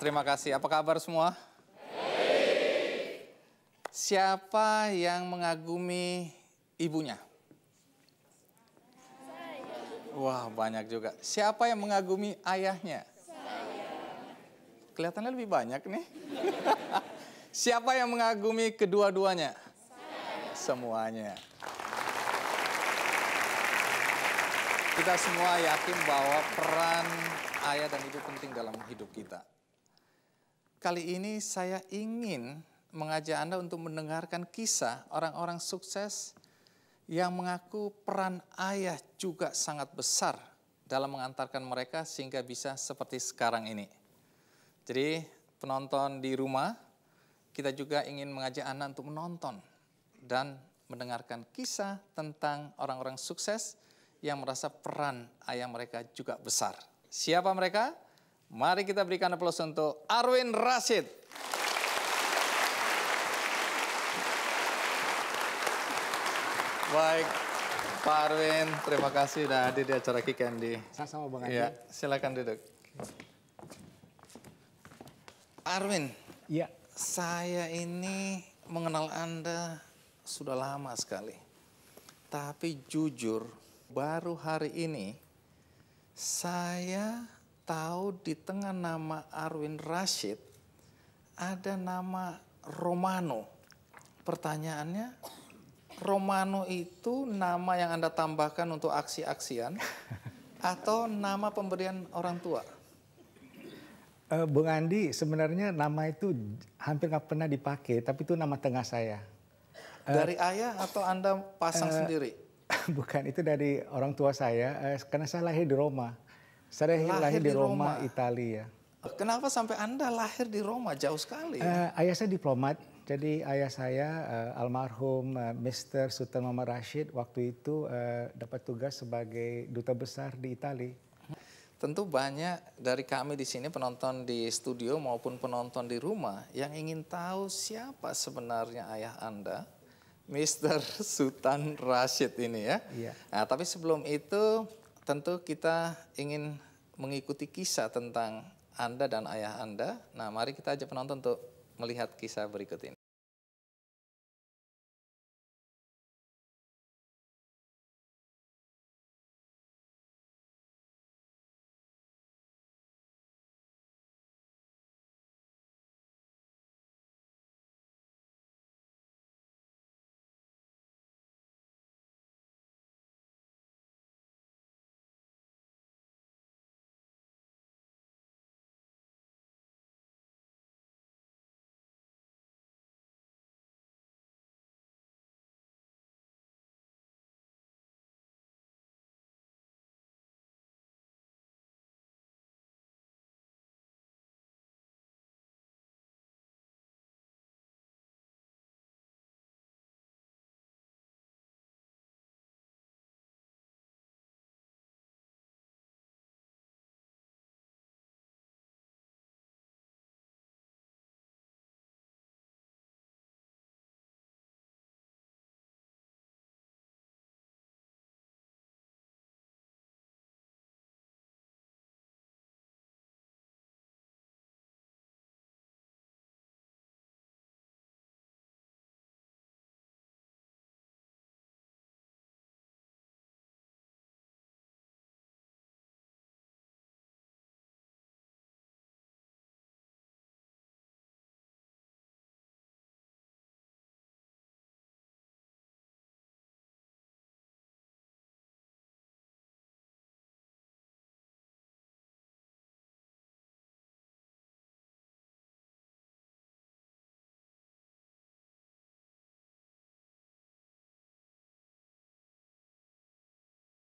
terima kasih. Apa kabar semua? Siapa yang mengagumi ibunya? Wah, banyak juga. Siapa yang mengagumi ayahnya? Saya. Kelihatannya lebih banyak nih. Siapa yang mengagumi kedua-duanya? Semuanya. Kita semua yakin bahwa peran ayah dan ibu penting dalam hidup kita. Kali ini saya ingin mengajak Anda untuk mendengarkan kisah orang-orang sukses yang mengaku peran ayah juga sangat besar dalam mengantarkan mereka sehingga bisa seperti sekarang ini. Jadi penonton di rumah, kita juga ingin mengajak Anda untuk menonton dan mendengarkan kisah tentang orang-orang sukses yang merasa peran ayah mereka juga besar. Siapa mereka? Mari kita berikan aplaus untuk Arwin Rashid. Baik, Pak Arwin, terima kasih sudah hadir di acara Kick Andy. Sama-sama Bang Andi. Ya, silakan duduk. Arwin, ya. saya ini mengenal Anda sudah lama sekali. Tapi jujur, baru hari ini saya tahu di tengah nama Arwin Rashid ada nama Romano. Pertanyaannya, Romano itu nama yang Anda tambahkan untuk aksi-aksian atau nama pemberian orang tua? Eh, Bung Andi, sebenarnya nama itu hampir nggak pernah dipakai, tapi itu nama tengah saya. Eh, dari ayah atau Anda pasang uh, sendiri? Bukan, itu dari orang tua saya, uh, karena saya lahir di Roma. Saya lahir, lahir di, Roma, Roma, Italia. Kenapa sampai Anda lahir di Roma jauh sekali? Uh, ayah saya diplomat, jadi ayah saya uh, almarhum uh, eh, Mr. Sultan Muhammad Rashid waktu itu uh, dapat tugas sebagai duta besar di Italia. Tentu banyak dari kami di sini penonton di studio maupun penonton di rumah yang ingin tahu siapa sebenarnya ayah Anda, Mr. Sultan Rashid ini ya. Iya. Nah, tapi sebelum itu tentu kita ingin mengikuti kisah tentang Anda dan ayah Anda. Nah, mari kita ajak penonton untuk melihat kisah berikut ini.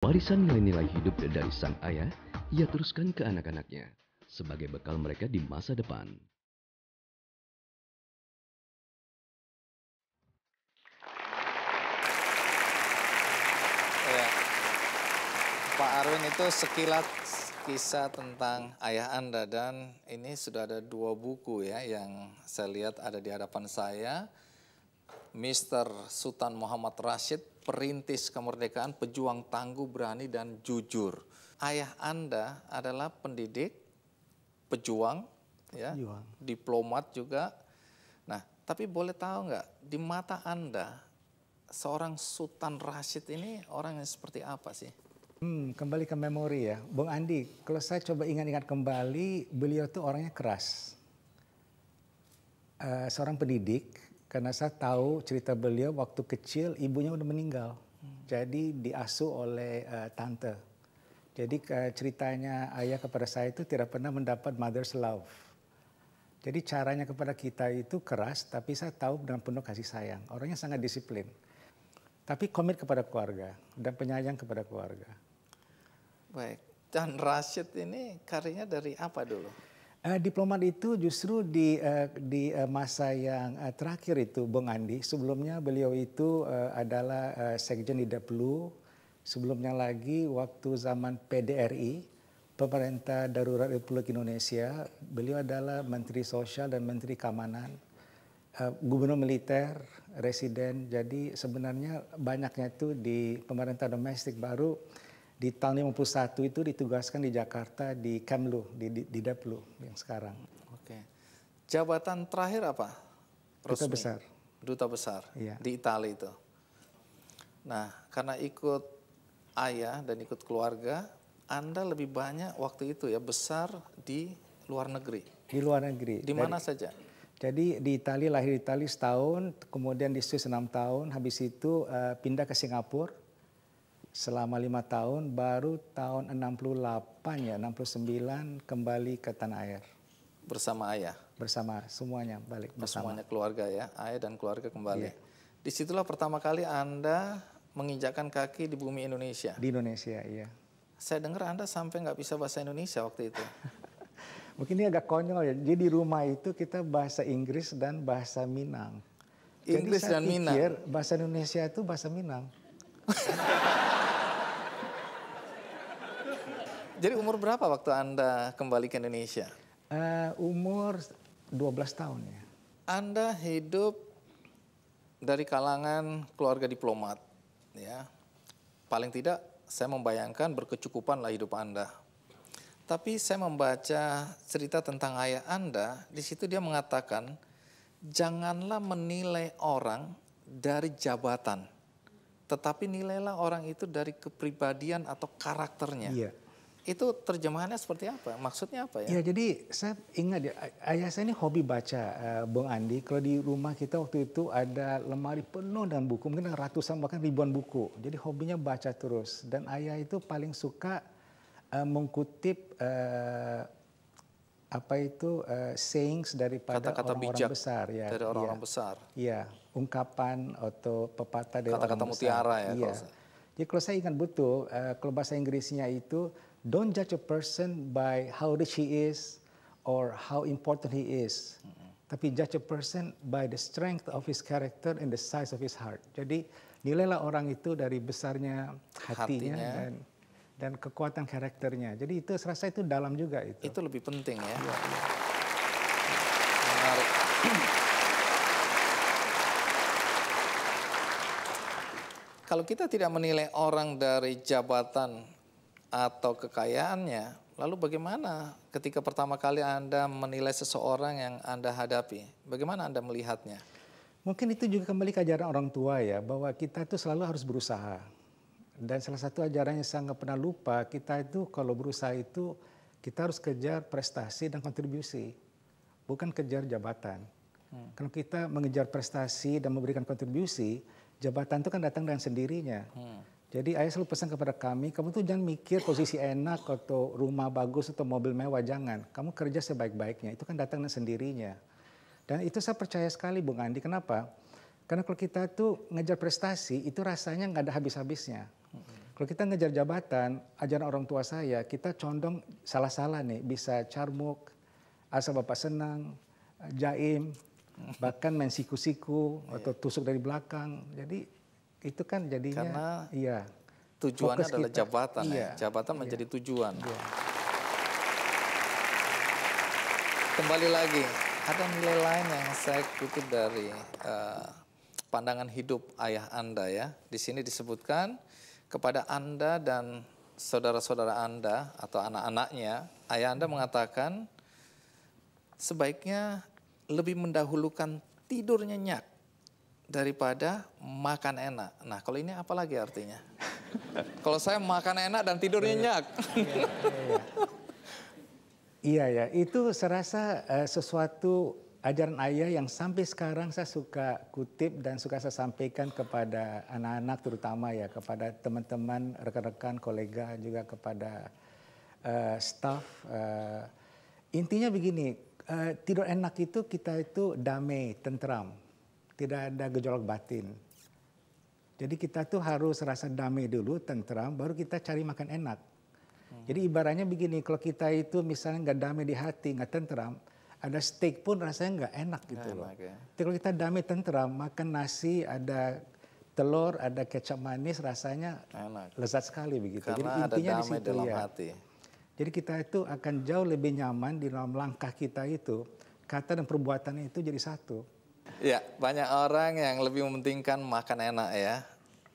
Warisan nilai-nilai hidup dari sang ayah ia teruskan ke anak-anaknya sebagai bekal mereka di masa depan. Ya. Pak Arwin itu sekilat kisah tentang ayah Anda dan ini sudah ada dua buku ya yang saya lihat ada di hadapan saya. Mr. Sultan Muhammad Rashid perintis kemerdekaan, pejuang tangguh, berani, dan jujur. Ayah Anda adalah pendidik, pejuang, ya, diplomat juga. Nah, tapi boleh tahu nggak di mata Anda seorang Sultan Rashid ini orang yang seperti apa sih? Hmm, kembali ke memori ya, Bung Andi. Kalau saya coba ingat-ingat kembali, beliau tuh orangnya keras. Uh, seorang pendidik, karena saya tahu cerita beliau waktu kecil ibunya udah meninggal. Jadi diasuh oleh uh, tante. Jadi uh, ceritanya ayah kepada saya itu tidak pernah mendapat mother's love. Jadi caranya kepada kita itu keras, tapi saya tahu dengan penuh kasih sayang. Orangnya sangat disiplin. Tapi komit kepada keluarga dan penyayang kepada keluarga. Baik. Dan Rashid ini karirnya dari apa dulu? Uh, diplomat itu justru di uh, di uh, masa yang uh, terakhir itu Bung Andi. Sebelumnya beliau itu uh, adalah uh, sekjen di Daplu. Sebelumnya lagi waktu zaman PDRI, pemerintah darurat Republik Indonesia, beliau adalah Menteri Sosial dan Menteri Keamanan, uh, Gubernur Militer, Residen. Jadi sebenarnya banyaknya itu di pemerintah domestik baru di tahun 51 itu ditugaskan di Jakarta di Kemlu, di, di, di Deplu yang sekarang. Oke. Jabatan terakhir apa? Resmi. Duta besar. Duta besar iya. di Italia itu. Nah, karena ikut ayah dan ikut keluarga, Anda lebih banyak waktu itu ya besar di luar negeri. Di luar negeri. Di mana Dari, saja? Jadi di Italia lahir di Italia setahun, kemudian di Swiss enam tahun, habis itu uh, pindah ke Singapura selama lima tahun, baru tahun 68 ya, 69 kembali ke tanah air. Bersama ayah? Bersama, semuanya balik bersama. Semuanya keluarga ya, ayah dan keluarga kembali. Yeah. Disitulah pertama kali Anda menginjakan kaki di bumi Indonesia. Di Indonesia, iya. Saya dengar Anda sampai nggak bisa bahasa Indonesia waktu itu. Mungkin ini agak konyol ya. Jadi di rumah itu kita bahasa Inggris dan bahasa Minang. Inggris dan Minang. bahasa Indonesia itu bahasa Minang. Jadi umur berapa waktu Anda kembali ke Indonesia? Uh, umur 12 tahun ya. Anda hidup dari kalangan keluarga diplomat ya. Paling tidak saya membayangkan berkecukupan lah hidup Anda. Tapi saya membaca cerita tentang ayah Anda, di situ dia mengatakan, janganlah menilai orang dari jabatan, tetapi nilailah orang itu dari kepribadian atau karakternya. Iya itu terjemahannya seperti apa? Maksudnya apa ya? Ya jadi saya ingat ya, ayah saya ini hobi baca uh, Bung Andi. Kalau di rumah kita waktu itu ada lemari penuh dengan buku, mungkin ratusan bahkan ribuan buku. Jadi hobinya baca terus. Dan ayah itu paling suka uh, mengkutip uh, apa itu uh, sayings daripada orang-orang besar ya. Dari orang-orang ya. besar. Iya, ungkapan atau pepatah dari kata-kata orang besar. Kata-kata mutiara ya. Iya. Jadi kalau saya ingat betul, uh, kalau bahasa Inggrisnya itu don't judge a person by how rich he is or how important he is. Mm -hmm. Tapi judge a person by the strength of his character and the size of his heart. Jadi nilailah orang itu dari besarnya hatinya, hatinya. dan dan kekuatan karakternya. Jadi itu serasa itu dalam juga itu. Itu lebih penting ya. ya. Menarik. Kalau kita tidak menilai orang dari jabatan atau kekayaannya, lalu bagaimana ketika pertama kali Anda menilai seseorang yang Anda hadapi? Bagaimana Anda melihatnya? Mungkin itu juga kembali ke ajaran orang tua ya, bahwa kita itu selalu harus berusaha. Dan salah satu ajaran yang saya nggak pernah lupa, kita itu kalau berusaha itu kita harus kejar prestasi dan kontribusi, bukan kejar jabatan. Hmm. Kalau kita mengejar prestasi dan memberikan kontribusi, jabatan itu kan datang dengan sendirinya. Hmm. Jadi ayah selalu pesan kepada kami, kamu tuh jangan mikir posisi enak atau rumah bagus atau mobil mewah, jangan. Kamu kerja sebaik-baiknya, itu kan datangnya sendirinya. Dan itu saya percaya sekali Bung Andi, kenapa? Karena kalau kita tuh ngejar prestasi, itu rasanya nggak ada habis-habisnya. Kalau kita ngejar jabatan, ajaran orang tua saya, kita condong salah-salah nih, bisa carmuk, asal bapak senang, jaim, bahkan mensiku siku atau iya. tusuk dari belakang. Jadi itu kan jadinya karena iya tujuannya adalah kita, jabatan ya. iya, ya jabatan iya, menjadi tujuan iya. kembali lagi ada nilai lain yang saya kutip dari uh, pandangan hidup ayah anda ya di sini disebutkan kepada anda dan saudara-saudara anda atau anak-anaknya ayah anda mengatakan sebaiknya lebih mendahulukan tidur nyenyak daripada makan enak. Nah, kalau ini apa lagi artinya? kalau saya makan enak dan tidur iya, iya. nyenyak. Iya ya, itu serasa uh, eh, sesuatu ajaran ayah yang sampai sekarang saya suka kutip dan suka saya sampaikan kepada anak-anak terutama ya, kepada teman-teman, rekan-rekan, kolega juga kepada uh, staff. Uh, intinya begini, uh, tidur enak itu kita itu damai, tentram tidak ada gejolak batin. Jadi kita tuh harus rasa damai dulu, tentram, baru kita cari makan enak. Jadi ibaratnya begini, kalau kita itu misalnya nggak damai di hati, nggak tentram, ada steak pun rasanya nggak enak gitu loh. Ya. Tapi kalau kita damai tentram, makan nasi, ada telur, ada kecap manis, rasanya enak. lezat sekali begitu. Karena Jadi intinya ada damai di situ dalam ya. Hati. Jadi kita itu akan jauh lebih nyaman di dalam langkah kita itu, kata dan perbuatan itu jadi satu. Ya, banyak orang yang lebih mementingkan makan enak ya.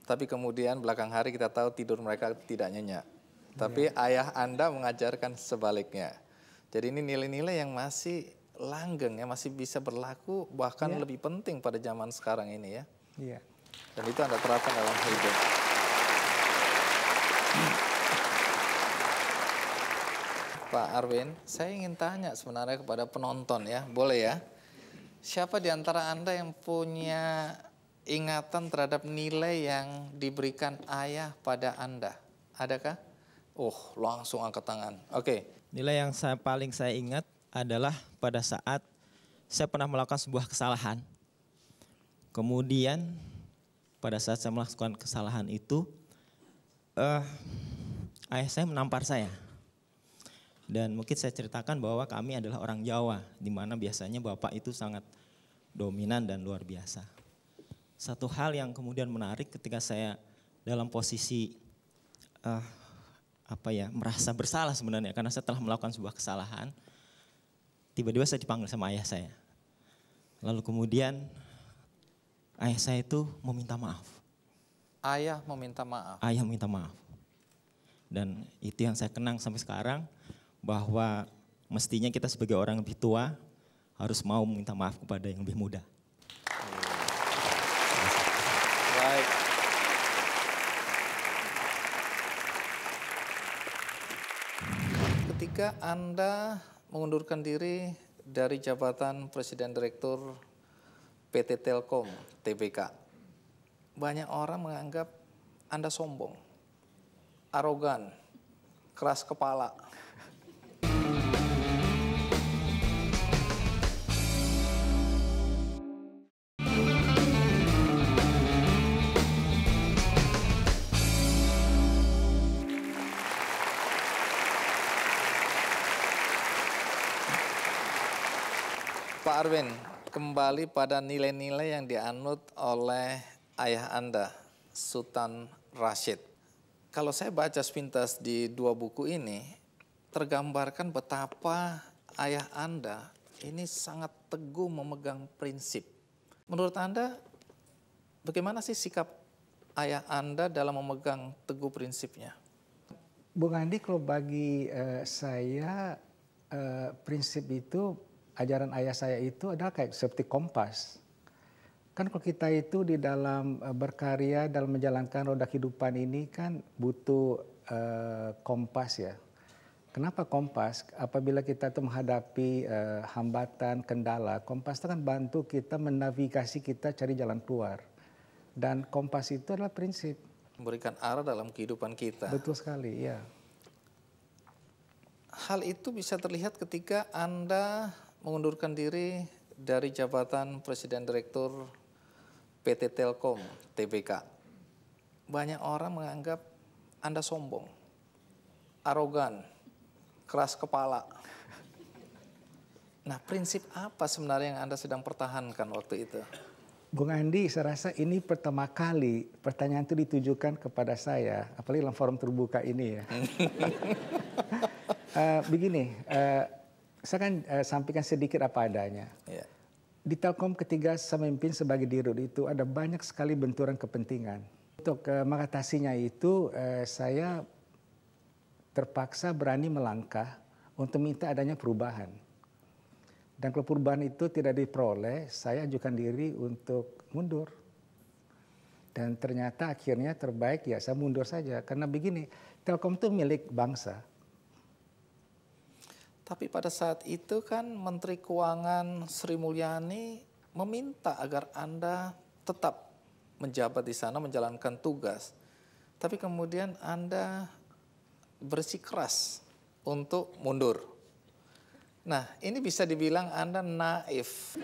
Tapi kemudian belakang hari kita tahu tidur mereka tidak nyenyak. Tapi ya. ayah Anda mengajarkan sebaliknya. Jadi ini nilai-nilai yang masih langgeng ya, masih bisa berlaku bahkan ya. lebih penting pada zaman sekarang ini ya. Iya. Dan itu Anda terapkan dalam hidup. Pak Arwin, saya ingin tanya sebenarnya kepada penonton ya, boleh ya? Siapa di antara Anda yang punya ingatan terhadap nilai yang diberikan ayah pada Anda? Adakah? Oh, langsung angkat tangan. Oke. Okay. Nilai yang saya paling saya ingat adalah pada saat saya pernah melakukan sebuah kesalahan. Kemudian pada saat saya melakukan kesalahan itu, uh, ayah saya menampar saya. Dan mungkin saya ceritakan bahwa kami adalah orang Jawa, di mana biasanya bapak itu sangat dominan dan luar biasa. Satu hal yang kemudian menarik ketika saya dalam posisi uh, apa ya merasa bersalah sebenarnya karena saya telah melakukan sebuah kesalahan, tiba-tiba saya dipanggil sama ayah saya. Lalu kemudian ayah saya itu meminta maaf. Ayah meminta maaf. Ayah meminta maaf. Dan itu yang saya kenang sampai sekarang bahwa mestinya kita sebagai orang lebih tua harus mau minta maaf kepada yang lebih muda. Baik. Ketika Anda mengundurkan diri dari jabatan Presiden Direktur PT Telkom, TBK, banyak orang menganggap Anda sombong, arogan, keras kepala, Arwin, kembali pada nilai-nilai yang dianut oleh ayah Anda, Sultan Rashid. Kalau saya baca sepintas di dua buku ini, tergambarkan betapa ayah Anda ini sangat teguh memegang prinsip. Menurut Anda, bagaimana sih sikap ayah Anda dalam memegang teguh prinsipnya? Bung Andi, kalau bagi uh, saya, uh, prinsip itu ajaran ayah saya itu adalah kayak seperti kompas. Kan kalau kita itu di dalam eh, berkarya, dalam menjalankan roda kehidupan ini kan butuh eh, kompas ya. Kenapa kompas? Apabila kita itu menghadapi eh, hambatan, kendala, kompas itu kan bantu kita menavigasi kita cari jalan keluar. Dan kompas itu adalah prinsip. Memberikan arah dalam kehidupan kita. Betul sekali, ya. Hal itu bisa terlihat ketika Anda mengundurkan diri dari jabatan Presiden Direktur PT Telkom TBK. Banyak orang menganggap Anda sombong, arogan, keras kepala. Nah, prinsip apa sebenarnya yang Anda sedang pertahankan waktu itu? Bung Andi, saya rasa ini pertama kali pertanyaan itu ditujukan kepada saya, apalagi dalam forum terbuka ini ya. uh, begini, uh, saya kan uh, sampaikan sedikit apa adanya. Yeah. Di Telkom ketiga saya memimpin sebagai dirut itu ada banyak sekali benturan kepentingan. Untuk uh, mengatasinya itu uh, saya terpaksa berani melangkah untuk minta adanya perubahan. Dan kalau perubahan itu tidak diperoleh, saya ajukan diri untuk mundur. Dan ternyata akhirnya terbaik ya saya mundur saja. Karena begini, Telkom itu milik bangsa tapi pada saat itu kan Menteri Keuangan Sri Mulyani meminta agar Anda tetap menjabat di sana menjalankan tugas. Tapi kemudian Anda bersikeras untuk mundur. Nah, ini bisa dibilang Anda naif.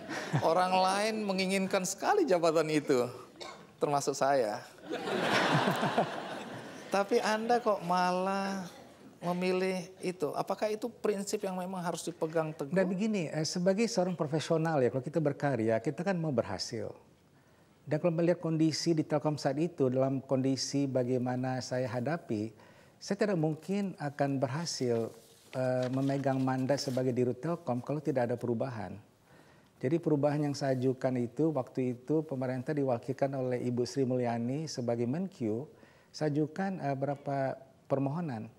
Orang lain menginginkan sekali jabatan itu, termasuk saya. Tapi Anda kok malah memilih itu? Apakah itu prinsip yang memang harus dipegang teguh? Dan begini, eh, sebagai seorang profesional ya, kalau kita berkarya, kita kan mau berhasil. Dan kalau melihat kondisi di Telkom saat itu, dalam kondisi bagaimana saya hadapi, saya tidak mungkin akan berhasil uh, memegang mandat sebagai dirut Telkom kalau tidak ada perubahan. Jadi perubahan yang saya ajukan itu, waktu itu pemerintah diwakilkan oleh Ibu Sri Mulyani sebagai Menkyu, saya ajukan uh, berapa permohonan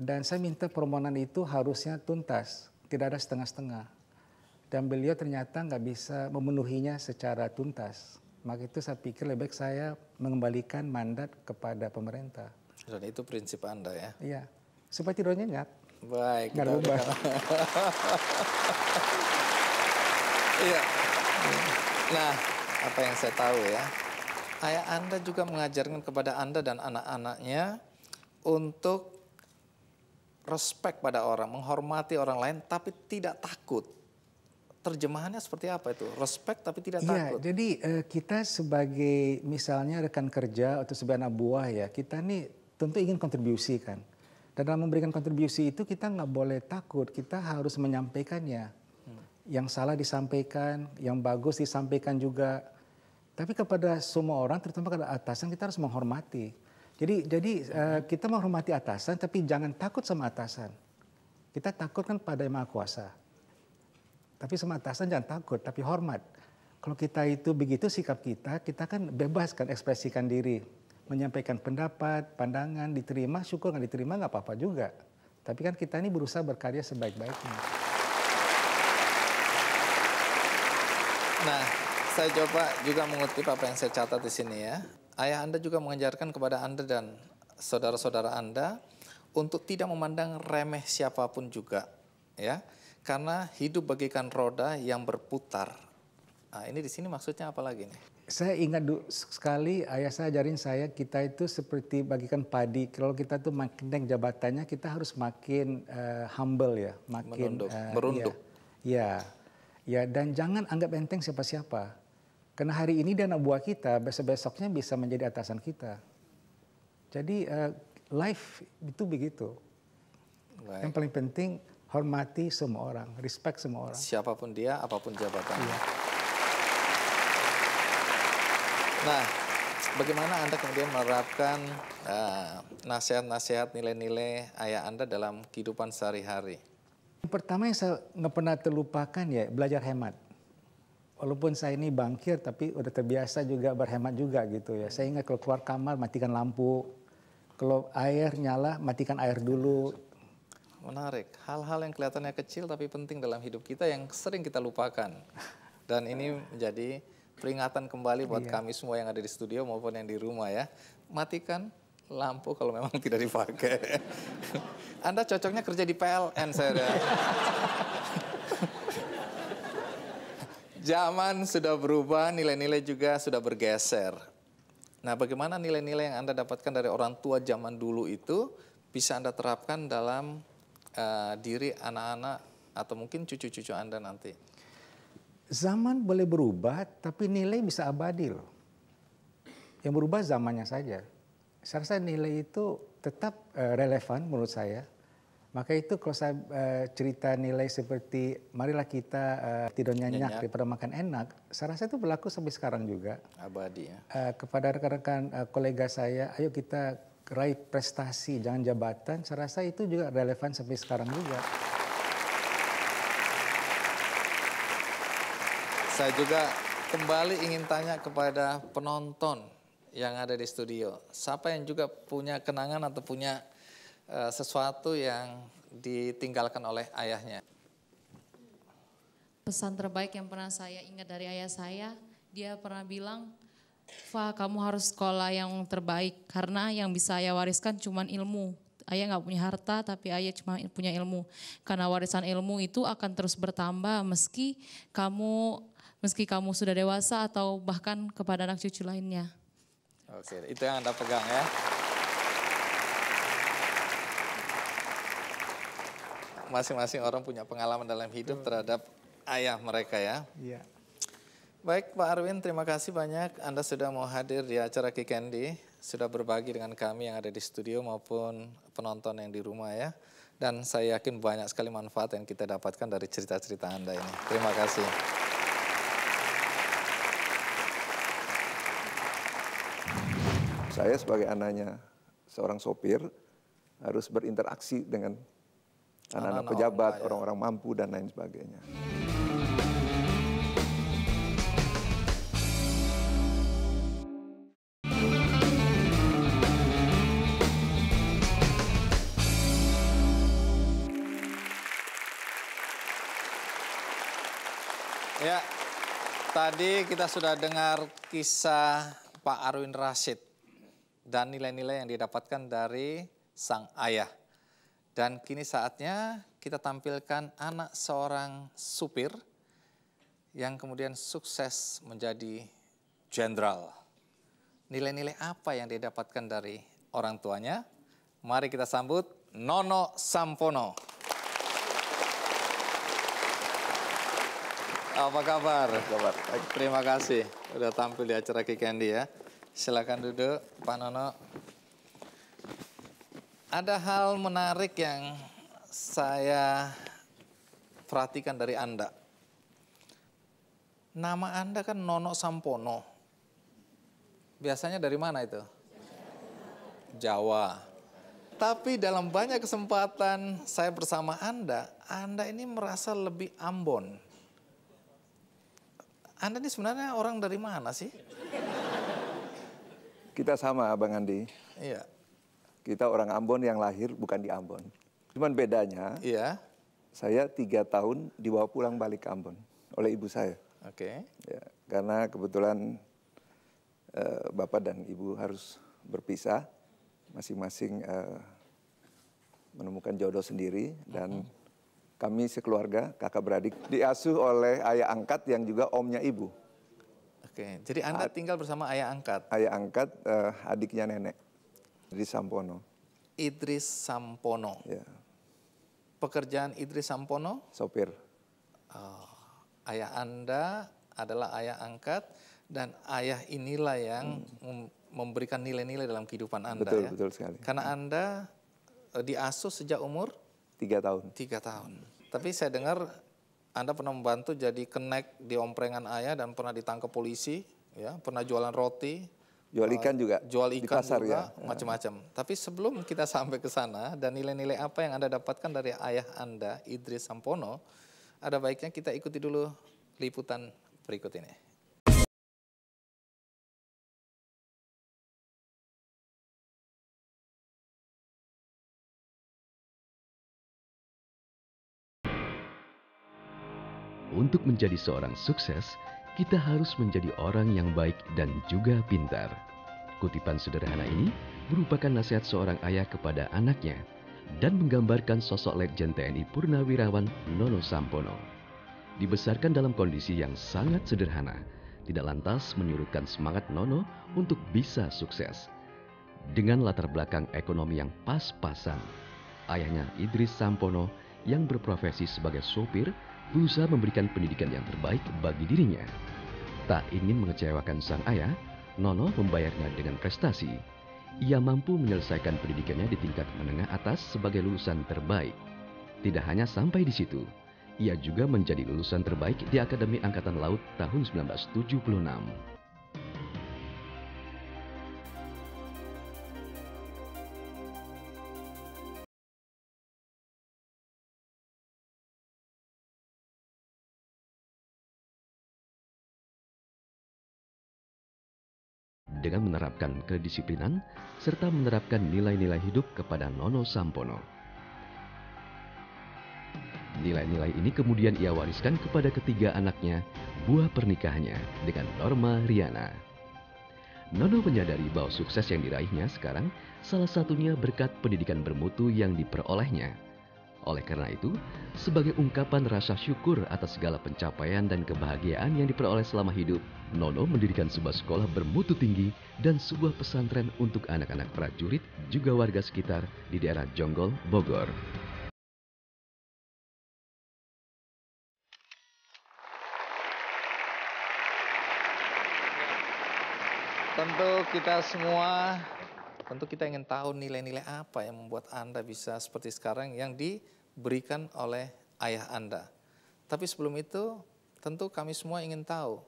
dan saya minta permohonan itu harusnya tuntas, tidak ada setengah-setengah. Dan beliau ternyata nggak bisa memenuhinya secara tuntas. Maka itu saya pikir lebih baik saya mengembalikan mandat kepada pemerintah. Dan itu prinsip Anda ya? Iya. Supaya tidurnya nyenyak. Baik. Nggak berubah. Iya. Nah, apa yang saya tahu ya, ayah Anda juga mengajarkan kepada Anda dan anak-anaknya untuk respect pada orang, menghormati orang lain tapi tidak takut. Terjemahannya seperti apa itu? Respect tapi tidak ya, takut. Jadi eh, kita sebagai misalnya rekan kerja atau sebagai anak buah ya, kita nih tentu ingin kontribusi kan. Dan dalam memberikan kontribusi itu kita nggak boleh takut, kita harus menyampaikannya. Hmm. Yang salah disampaikan, yang bagus disampaikan juga. Tapi kepada semua orang, terutama kepada atasan, kita harus menghormati jadi jadi uh, kita menghormati atasan tapi jangan takut sama atasan. Kita takut kan pada yang maha kuasa. Tapi sama atasan jangan takut tapi hormat. Kalau kita itu begitu sikap kita, kita kan bebas kan ekspresikan diri, menyampaikan pendapat, pandangan, diterima, syukur nggak diterima nggak apa-apa juga. Tapi kan kita ini berusaha berkarya sebaik-baiknya. Nah, saya coba juga mengutip apa yang saya catat di sini ya. Ayah Anda juga mengajarkan kepada Anda dan saudara-saudara Anda untuk tidak memandang remeh siapapun juga, ya. Karena hidup bagikan roda yang berputar. Nah, ini di sini maksudnya apa lagi nih? Saya ingat sekali ayah saya ajarin saya kita itu seperti bagikan padi. Kalau kita tuh makin naik jabatannya kita harus makin uh, humble ya, makin uh, eh, merunduk. Ya, ya, ya dan jangan anggap enteng siapa-siapa karena hari ini dana buah kita besok-besoknya bisa menjadi atasan kita. Jadi uh, life itu begitu. Baik. Yang paling penting hormati semua orang, respect semua orang. Siapapun dia, apapun jabatannya. Iya. Nah, bagaimana Anda kemudian menerapkan uh, nasihat-nasihat nilai-nilai ayah Anda dalam kehidupan sehari-hari? Pertama yang saya nggak pernah terlupakan ya belajar hemat walaupun saya ini bangkir tapi udah terbiasa juga berhemat juga gitu ya. Saya ingat kalau keluar kamar matikan lampu, kalau air nyala matikan air dulu. Menarik, hal-hal yang kelihatannya kecil tapi penting dalam hidup kita yang sering kita lupakan. Dan ini menjadi peringatan kembali buat iya. kami semua yang ada di studio maupun yang di rumah ya. Matikan lampu kalau memang tidak dipakai. Anda cocoknya kerja di PLN saya. Zaman sudah berubah, nilai-nilai juga sudah bergeser. Nah, bagaimana nilai-nilai yang Anda dapatkan dari orang tua zaman dulu itu bisa Anda terapkan dalam uh, diri anak-anak atau mungkin cucu-cucu Anda nanti? Zaman boleh berubah, tapi nilai bisa abadi loh. Yang berubah zamannya saja. Saya rasa nilai itu tetap uh, relevan menurut saya maka itu kalau saya uh, cerita nilai seperti marilah kita uh, tidur nyenyak, nyenyak daripada makan enak, saya rasa itu berlaku sampai sekarang juga. Abadi ya. Uh, kepada rekan-rekan uh, kolega saya, ayo kita raih prestasi, jangan jabatan. Saya rasa itu juga relevan sampai sekarang juga. Saya juga kembali ingin tanya kepada penonton yang ada di studio. Siapa yang juga punya kenangan atau punya Eh, sesuatu yang ditinggalkan oleh ayahnya. Pesan terbaik yang pernah saya ingat dari ayah saya, dia pernah bilang, Fa, kamu harus sekolah yang terbaik karena yang bisa ayah wariskan cuma ilmu. Ayah nggak punya harta, tapi ayah cuma punya ilmu. Karena warisan ilmu itu akan terus bertambah meski kamu meski kamu sudah dewasa atau bahkan kepada anak cucu lainnya. Oke, itu yang Anda pegang ya. masing-masing orang punya pengalaman dalam hidup terhadap ayah mereka ya. Iya. Baik Pak Arwin, terima kasih banyak Anda sudah mau hadir di acara Kikendi, sudah berbagi dengan kami yang ada di studio maupun penonton yang di rumah ya. Dan saya yakin banyak sekali manfaat yang kita dapatkan dari cerita-cerita Anda ini. Terima kasih. Saya sebagai anaknya seorang sopir harus berinteraksi dengan anak-anak pejabat, ya. orang-orang ya. mampu dan lain sebagainya. Ya, tadi kita sudah dengar kisah Pak Arwin Rashid dan nilai-nilai yang didapatkan dari sang ayah. Dan kini saatnya kita tampilkan anak seorang supir yang kemudian sukses menjadi jenderal. Nilai-nilai apa yang dia dapatkan dari orang tuanya? Mari kita sambut Nono Sampono. Apa kabar? Apa kabar. Terima kasih udah tampil di acara Kikendi ya. Silakan duduk Pak Nono ada hal menarik yang saya perhatikan dari Anda. Nama Anda kan Nono Sampono. Biasanya dari mana itu? Jawa. Tapi dalam banyak kesempatan saya bersama Anda, Anda ini merasa lebih Ambon. Anda ini sebenarnya orang dari mana sih? Kita sama, Bang Andi. Iya. Kita orang Ambon yang lahir bukan di Ambon. Cuman bedanya, iya. saya tiga tahun dibawa pulang balik ke Ambon oleh ibu saya. Oke. Okay. Ya, karena kebetulan uh, bapak dan ibu harus berpisah, masing-masing uh, menemukan jodoh sendiri dan mm -hmm. kami sekeluarga kakak beradik diasuh oleh ayah angkat yang juga omnya ibu. Oke, jadi Anda tinggal bersama ayah angkat? Ayah angkat, uh, adiknya nenek. Idris Sampono. Idris Sampono. Ya. Pekerjaan Idris Sampono? Sopir. Oh, ayah Anda adalah ayah angkat dan ayah inilah yang hmm. memberikan nilai-nilai dalam kehidupan Anda betul, ya. Betul sekali. Karena Anda eh, diasuh sejak umur tiga tahun. Tiga tahun. Tapi saya dengar Anda pernah membantu jadi kenek di omprengan ayah dan pernah ditangkap polisi, ya, pernah jualan roti, Jual eh, ikan juga. Jual ikan di pasar juga, ya. Macam-macam. Tapi sebelum kita sampai ke sana dan nilai-nilai apa yang Anda dapatkan dari ayah Anda Idris Sampono, ada baiknya kita ikuti dulu liputan berikut ini. Untuk menjadi seorang sukses, kita harus menjadi orang yang baik dan juga pintar. Kutipan sederhana ini merupakan nasihat seorang ayah kepada anaknya dan menggambarkan sosok legenda TNI Purnawirawan Nono Sampono. Dibesarkan dalam kondisi yang sangat sederhana, tidak lantas menyurutkan semangat Nono untuk bisa sukses. Dengan latar belakang ekonomi yang pas-pasan, ayahnya Idris Sampono yang berprofesi sebagai sopir berusaha memberikan pendidikan yang terbaik bagi dirinya. Tak ingin mengecewakan sang ayah, Nono membayarnya dengan prestasi. Ia mampu menyelesaikan pendidikannya di tingkat menengah atas sebagai lulusan terbaik. Tidak hanya sampai di situ, ia juga menjadi lulusan terbaik di Akademi Angkatan Laut tahun 1976. dengan menerapkan kedisiplinan serta menerapkan nilai-nilai hidup kepada Nono Sampono. Nilai-nilai ini kemudian ia wariskan kepada ketiga anaknya, buah pernikahannya dengan Norma Riana. Nono menyadari bahwa sukses yang diraihnya sekarang salah satunya berkat pendidikan bermutu yang diperolehnya oleh karena itu sebagai ungkapan rasa syukur atas segala pencapaian dan kebahagiaan yang diperoleh selama hidup nono mendirikan sebuah sekolah bermutu tinggi dan sebuah pesantren untuk anak anak prajurit juga warga sekitar di daerah jonggol bogor tentu kita semua Tentu kita ingin tahu nilai-nilai apa yang membuat Anda bisa seperti sekarang yang diberikan oleh ayah Anda. Tapi sebelum itu tentu kami semua ingin tahu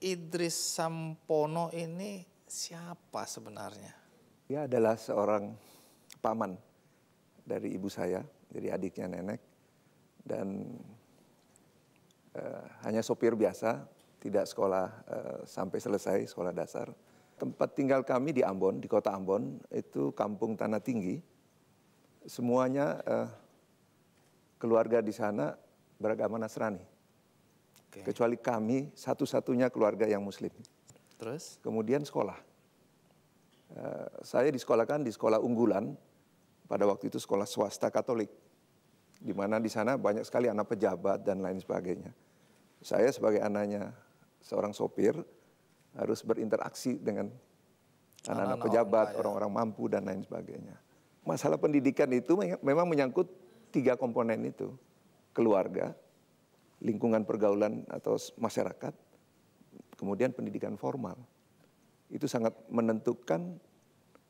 Idris Sampono ini siapa sebenarnya? Dia adalah seorang paman dari ibu saya, dari adiknya nenek dan uh, hanya sopir biasa, tidak sekolah uh, sampai selesai sekolah dasar Tempat tinggal kami di Ambon, di kota Ambon, itu kampung Tanah Tinggi. Semuanya eh, keluarga di sana beragama Nasrani. Okay. Kecuali kami, satu-satunya keluarga yang Muslim. Terus? Kemudian sekolah. Eh, saya disekolahkan di sekolah unggulan, pada waktu itu sekolah swasta Katolik. Di mana di sana banyak sekali anak pejabat dan lain sebagainya. Saya sebagai anaknya seorang sopir, harus berinteraksi dengan anak-anak pejabat, ya, ya. orang-orang ya. mampu dan lain sebagainya. Masalah pendidikan itu memang menyangkut tiga komponen itu. Keluarga, lingkungan pergaulan atau masyarakat, kemudian pendidikan formal. Itu sangat menentukan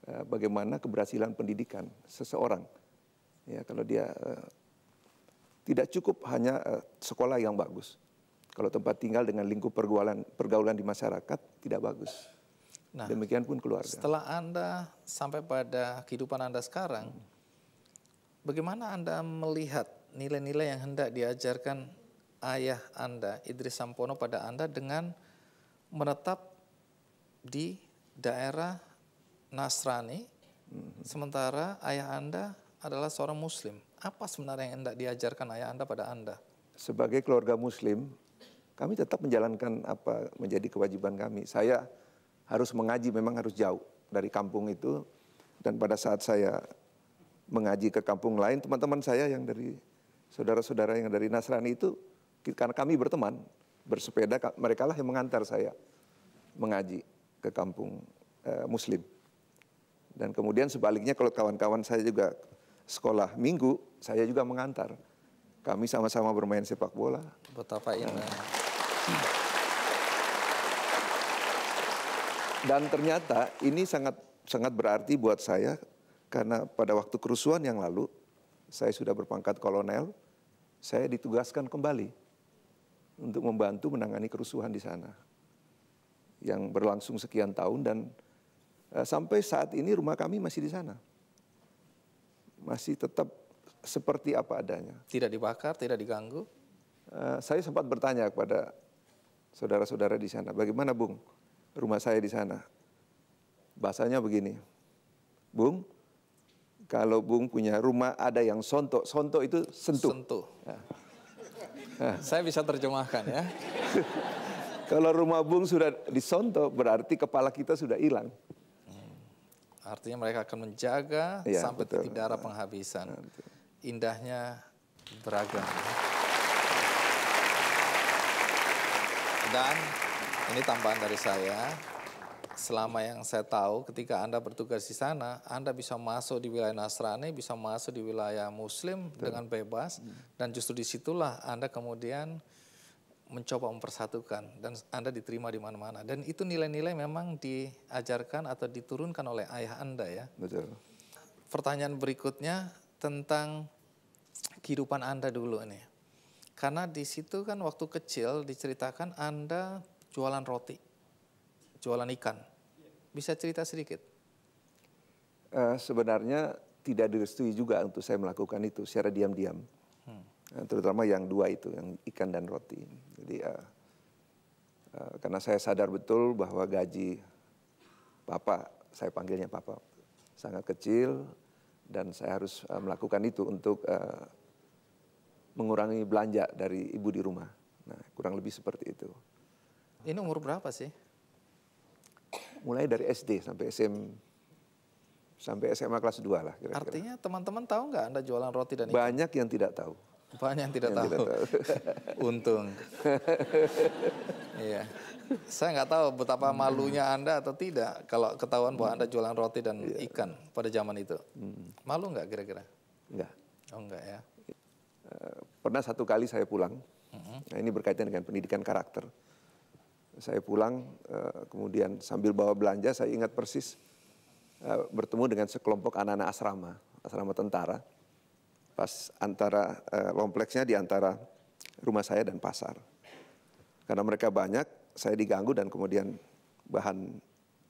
eh, bagaimana keberhasilan pendidikan seseorang. Ya, kalau dia eh, tidak cukup hanya eh, sekolah yang bagus. Kalau tempat tinggal dengan lingkup pergaulan pergaulan di masyarakat tidak bagus. Nah, Demikian pun keluarga. Setelah Anda sampai pada kehidupan Anda sekarang, hmm. bagaimana Anda melihat nilai-nilai yang hendak diajarkan ayah Anda, Idris Sampono pada Anda dengan menetap di daerah Nasrani, hmm. sementara ayah Anda adalah seorang Muslim. Apa sebenarnya yang hendak diajarkan ayah Anda pada Anda? Sebagai keluarga Muslim, kami tetap menjalankan apa menjadi kewajiban kami. Saya harus mengaji memang harus jauh dari kampung itu dan pada saat saya mengaji ke kampung lain teman-teman saya yang dari saudara-saudara yang dari Nasrani itu karena kami berteman bersepeda mereka lah yang mengantar saya mengaji ke kampung eh, muslim. Dan kemudian sebaliknya kalau kawan-kawan saya juga sekolah minggu, saya juga mengantar. Kami sama-sama bermain sepak bola. Betapa nah, indah. Dan ternyata ini sangat sangat berarti buat saya karena pada waktu kerusuhan yang lalu saya sudah berpangkat kolonel, saya ditugaskan kembali untuk membantu menangani kerusuhan di sana yang berlangsung sekian tahun dan e, sampai saat ini rumah kami masih di sana. Masih tetap seperti apa adanya. Tidak dibakar, tidak diganggu? E, saya sempat bertanya kepada saudara-saudara di sana, bagaimana Bung? rumah saya di sana. Bahasanya begini, Bung, kalau Bung punya rumah ada yang sontok, sontok itu sentuh. Sentuh. Ya. Saya bisa terjemahkan ya. kalau rumah Bung sudah disontok, berarti kepala kita sudah hilang. Hmm. Artinya mereka akan menjaga ya, sampai betul. titik darah penghabisan. Nah, Indahnya beragam. Nah. Dan ini tambahan dari saya. Selama yang saya tahu, ketika Anda bertugas di sana, Anda bisa masuk di wilayah Nasrani, bisa masuk di wilayah Muslim Betul. dengan bebas, hmm. dan justru disitulah Anda kemudian mencoba mempersatukan dan Anda diterima di mana-mana. Dan itu nilai-nilai memang diajarkan atau diturunkan oleh ayah Anda ya. Betul. Pertanyaan berikutnya tentang kehidupan Anda dulu ini. Karena di situ kan waktu kecil diceritakan Anda jualan roti, jualan ikan. Bisa cerita sedikit? Uh, sebenarnya tidak direstui juga untuk saya melakukan itu secara diam-diam. Hmm. Eh, terutama yang dua itu, yang ikan dan roti. Jadi uh, uh, karena saya sadar betul bahwa gaji papa, saya panggilnya papa, sangat kecil dan saya harus uh, melakukan itu untuk uh, mengurangi belanja dari ibu di rumah. Nah, kurang lebih seperti itu. Ini umur berapa sih? Mulai dari SD sampai SM sampai SMA kelas 2 lah kira-kira. Artinya teman-teman tahu nggak Anda jualan roti dan ikan? Banyak yang tidak tahu. Banyak yang tidak yang tahu. Tidak tahu. Untung. iya. Saya nggak tahu betapa hmm. malunya Anda atau tidak kalau ketahuan bahwa Anda jualan roti dan yeah. ikan pada zaman itu. Hmm. Malu nggak kira-kira? Nggak. Oh nggak ya. Eh, pernah satu kali saya pulang. Hmm. Nah, ini berkaitan dengan pendidikan karakter saya pulang eh, kemudian sambil bawa belanja saya ingat persis eh, bertemu dengan sekelompok anak-anak asrama asrama tentara pas antara kompleksnya eh, di antara rumah saya dan pasar karena mereka banyak saya diganggu dan kemudian bahan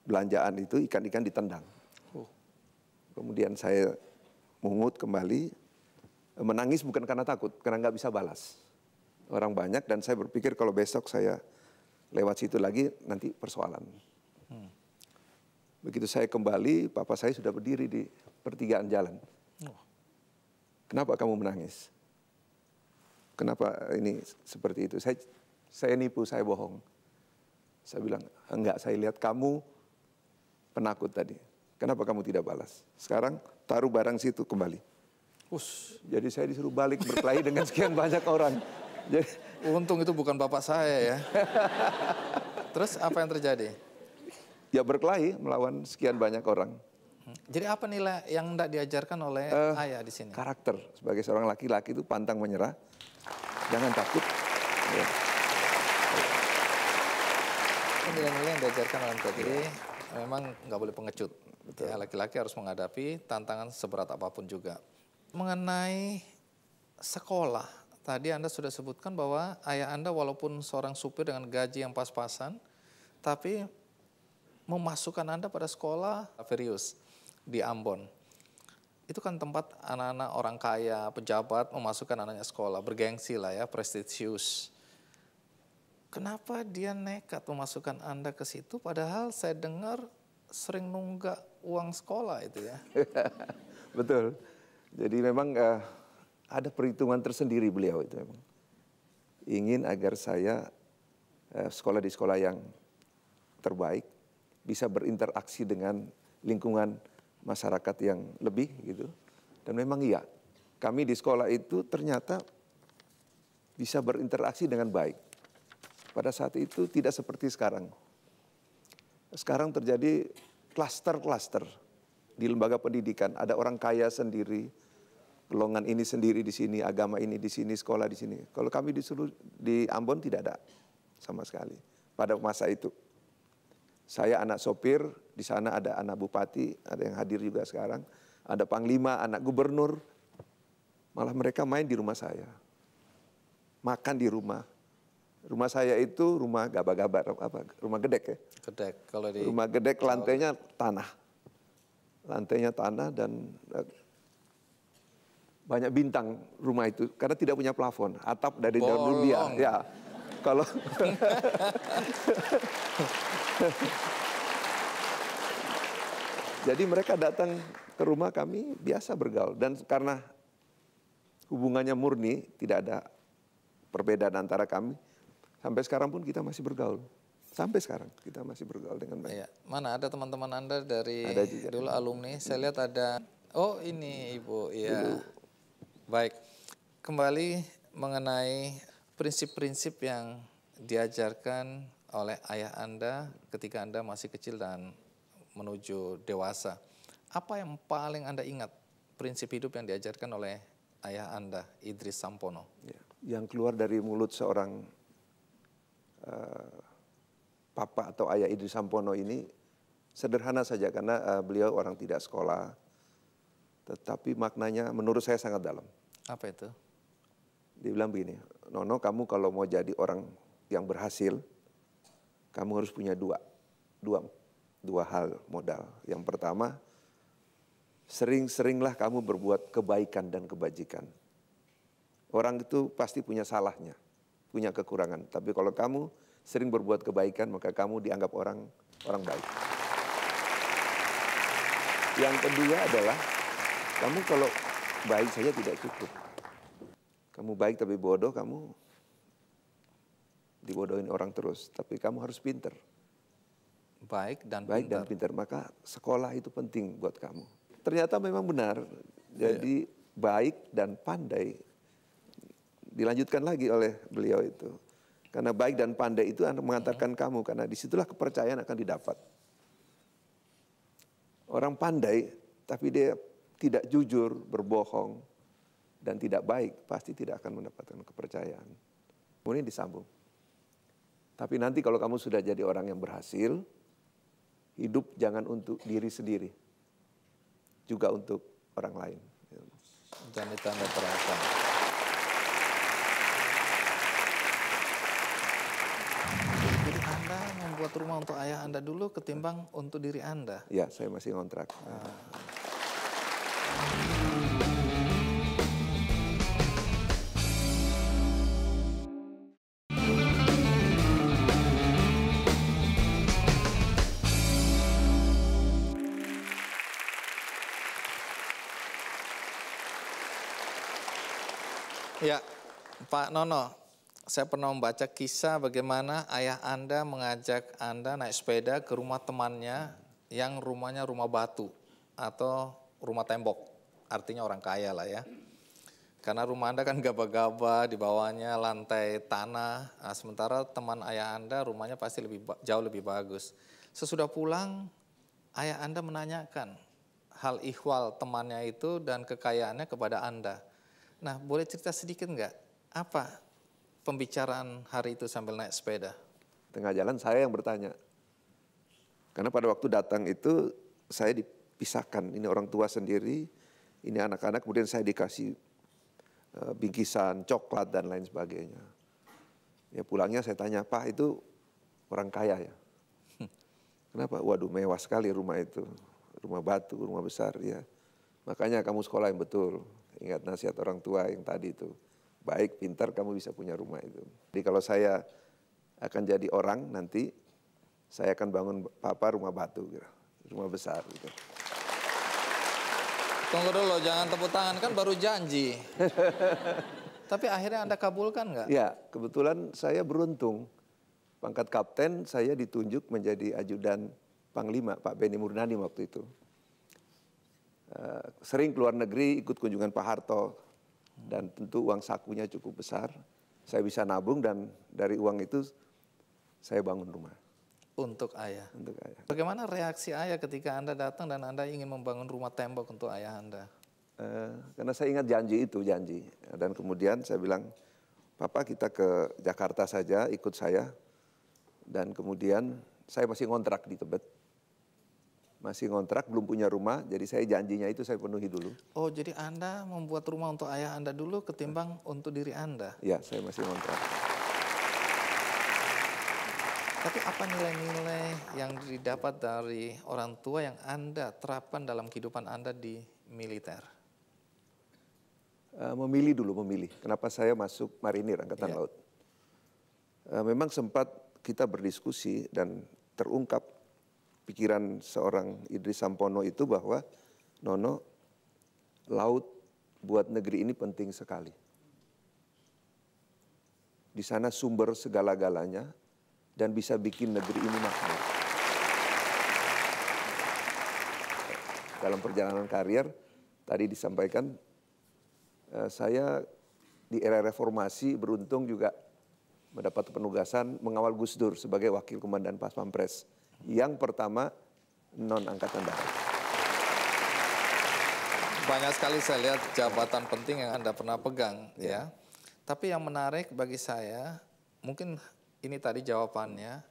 belanjaan itu ikan-ikan ditendang oh. kemudian saya mengut kembali menangis bukan karena takut karena nggak bisa balas orang banyak dan saya berpikir kalau besok saya lewat situ lagi nanti persoalan. Hmm. Begitu saya kembali, papa saya sudah berdiri di pertigaan jalan. Oh. Kenapa kamu menangis? Kenapa ini seperti itu? Saya saya nipu, saya bohong. Saya bilang, enggak, saya lihat kamu penakut tadi. Kenapa kamu tidak balas? Sekarang taruh barang situ kembali. Us. Jadi saya disuruh balik berkelahi dengan sekian banyak orang. Jadi Untung itu bukan bapak saya ya. Terus apa yang terjadi? Ya berkelahi melawan sekian banyak orang. Hmm. Jadi apa nilai yang tidak diajarkan oleh uh, ayah di sini? Karakter sebagai seorang laki-laki itu pantang menyerah, jangan takut. Ya. Nilai-nilai yang diajarkan oleh Jadi ya. memang nggak boleh pengecut. Betul. Ya, laki-laki harus menghadapi tantangan seberat apapun juga. Mengenai sekolah, Tadi Anda sudah sebutkan bahwa ayah Anda walaupun seorang supir dengan gaji yang pas-pasan, tapi memasukkan Anda pada sekolah Averius di Ambon. Itu kan tempat anak-anak orang kaya, pejabat memasukkan anaknya sekolah, bergengsi lah ya, prestisius. Kenapa dia nekat memasukkan Anda ke situ padahal saya dengar sering nunggak uang sekolah itu ya. Betul. Jadi memang uh, ada perhitungan tersendiri beliau itu memang. Ingin agar saya eh, sekolah di sekolah yang terbaik, bisa berinteraksi dengan lingkungan masyarakat yang lebih gitu. Dan memang iya, kami di sekolah itu ternyata bisa berinteraksi dengan baik. Pada saat itu tidak seperti sekarang. Sekarang terjadi klaster-klaster di lembaga pendidikan. Ada orang kaya sendiri, golongan ini sendiri di sini, agama ini di sini, sekolah di sini. Kalau kami disuruh di Ambon tidak ada sama sekali pada masa itu. Saya anak sopir, di sana ada anak bupati, ada yang hadir juga sekarang, ada panglima, anak gubernur. Malah mereka main di rumah saya. Makan di rumah. Rumah saya itu rumah gaba-gaba, apa? Rumah gedek ya? Gedek kalau di Rumah gedek lantainya tanah. Lantainya tanah dan eh, banyak bintang rumah itu karena tidak punya plafon, atap dari daun lumpia. Ya. Kalau Jadi mereka datang ke rumah kami biasa bergaul dan karena hubungannya murni tidak ada perbedaan antara kami sampai sekarang pun kita masih bergaul. Sampai sekarang kita masih bergaul dengan mereka. Iya. Mana ada teman-teman Anda dari ada juga. dulu alumni? Saya lihat ada Oh, ini Ibu, ya Ibu. Baik, kembali mengenai prinsip-prinsip yang diajarkan oleh ayah Anda ketika Anda masih kecil dan menuju dewasa. Apa yang paling Anda ingat prinsip hidup yang diajarkan oleh ayah Anda, Idris Sampono? Ya, yang keluar dari mulut seorang uh, papa atau ayah Idris Sampono ini sederhana saja karena uh, beliau orang tidak sekolah, tetapi maknanya menurut saya sangat dalam. Apa itu? Dibilang begini, Nono kamu kalau mau jadi orang yang berhasil, kamu harus punya dua, dua, dua hal modal. Yang pertama, sering-seringlah kamu berbuat kebaikan dan kebajikan. Orang itu pasti punya salahnya, punya kekurangan. Tapi kalau kamu sering berbuat kebaikan, maka kamu dianggap orang orang baik. Yang kedua adalah kamu kalau baik saja tidak cukup. Kamu baik tapi bodoh, kamu dibodohin orang terus. Tapi kamu harus pinter. Baik dan baik pinter. dan pinter. Maka sekolah itu penting buat kamu. Ternyata memang benar. Iya. Jadi iya. baik dan pandai dilanjutkan lagi oleh beliau itu. Karena baik dan pandai itu mengantarkan hmm. Iya. kamu karena disitulah kepercayaan akan didapat. Orang pandai tapi dia tidak jujur, berbohong, dan tidak baik, pasti tidak akan mendapatkan kepercayaan. Kemudian disambung. Tapi nanti kalau kamu sudah jadi orang yang berhasil, hidup jangan untuk diri sendiri, juga untuk orang lain. Dan itu Anda terasa. Jadi Anda membuat rumah untuk ayah Anda dulu ketimbang untuk diri Anda? Ya, saya masih ngontrak. Ah. Pak Nono, saya pernah membaca kisah bagaimana ayah Anda mengajak Anda naik sepeda ke rumah temannya yang rumahnya rumah batu atau rumah tembok. Artinya orang kaya lah ya. Karena rumah Anda kan gaba-gaba, di bawahnya lantai tanah. Nah, sementara teman ayah Anda rumahnya pasti lebih jauh lebih bagus. Sesudah pulang, ayah Anda menanyakan hal ihwal temannya itu dan kekayaannya kepada Anda. Nah, boleh cerita sedikit enggak apa pembicaraan hari itu sambil naik sepeda? Tengah jalan saya yang bertanya. Karena pada waktu datang itu saya dipisahkan. Ini orang tua sendiri, ini anak-anak. Kemudian saya dikasih eh, bingkisan, coklat dan lain sebagainya. Ya pulangnya saya tanya, Pak itu orang kaya ya? Kenapa? Waduh mewah sekali rumah itu. Rumah batu, rumah besar ya. Makanya kamu sekolah yang betul. Ingat nasihat orang tua yang tadi itu baik, pintar, kamu bisa punya rumah itu. Jadi kalau saya akan jadi orang nanti, saya akan bangun papa rumah batu, gitu. rumah besar. Gitu. Tunggu dulu, jangan tepuk tangan, kan baru janji. Tapi akhirnya Anda kabulkan nggak? Ya, kebetulan saya beruntung. Pangkat kapten saya ditunjuk menjadi ajudan Panglima, Pak Beni Murnani waktu itu. Eh, sering keluar negeri ikut kunjungan Pak Harto dan tentu uang sakunya cukup besar. Saya bisa nabung dan dari uang itu saya bangun rumah. Untuk ayah. Untuk ayah. Bagaimana reaksi ayah ketika anda datang dan anda ingin membangun rumah tembok untuk ayah anda? Uh, karena saya ingat janji itu janji dan kemudian saya bilang papa kita ke Jakarta saja ikut saya dan kemudian saya masih ngontrak di Tebet masih ngontrak, belum punya rumah, jadi saya janjinya itu saya penuhi dulu. Oh, jadi Anda membuat rumah untuk ayah Anda dulu ketimbang nah. untuk diri Anda? Ya, saya masih ngontrak. Tapi apa nilai-nilai yang didapat dari orang tua yang Anda terapkan dalam kehidupan Anda di militer? Eh, memilih dulu, memilih. Kenapa saya masuk marinir Angkatan yeah. Laut? Eh, memang sempat kita berdiskusi dan terungkap pikiran seorang Idris Sampono itu bahwa Nono laut buat negeri ini penting sekali. Di sana sumber segala-galanya dan bisa bikin negeri ini makmur. Dalam perjalanan karier tadi disampaikan eh, saya di era reformasi beruntung juga mendapat penugasan mengawal Gus Dur sebagai wakil komandan Pas Pampres yang pertama, non-angkatan darat. Banyak sekali saya lihat jabatan penting yang Anda pernah pegang. ya. ya. Tapi yang menarik bagi saya, mungkin ini tadi jawabannya,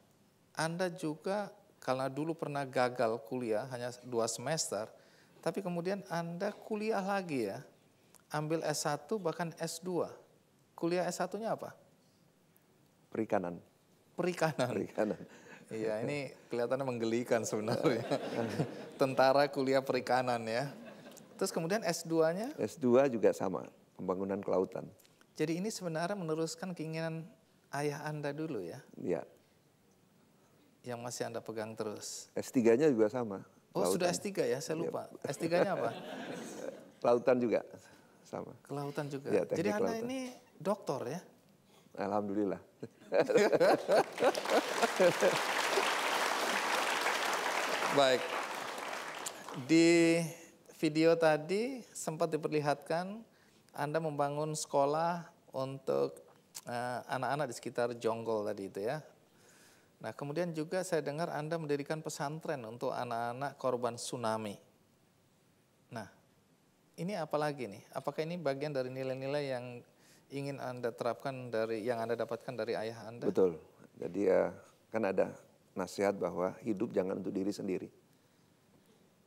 Anda juga karena dulu pernah gagal kuliah hanya dua semester, tapi kemudian Anda kuliah lagi ya, ambil S1 bahkan S2. Kuliah S1-nya apa? Perikanan. Perikanan. Perikanan. Iya, ini kelihatannya menggelikan sebenarnya. Tentara kuliah perikanan ya. Terus kemudian S2-nya? S2 juga sama, pembangunan kelautan. Jadi ini sebenarnya meneruskan keinginan ayah Anda dulu ya? Iya. Yang masih Anda pegang terus? S3-nya juga sama. Oh lautan. sudah S3 ya, saya lupa. Ya. S3-nya apa? Kelautan juga, sama. Kelautan juga. Ya, Jadi kelautan. ini doktor ya? Alhamdulillah. Baik. Di video tadi sempat diperlihatkan Anda membangun sekolah untuk eh, anak-anak uh, di sekitar Jonggol tadi itu ya. Nah, kemudian juga saya dengar Anda mendirikan pesantren untuk anak-anak korban tsunami. Nah, ini apalagi nih? Apakah ini bagian dari nilai-nilai yang ingin Anda terapkan dari yang Anda dapatkan dari ayah Anda? Betul. Jadi uh, kan ada nasihat bahwa hidup jangan untuk diri sendiri.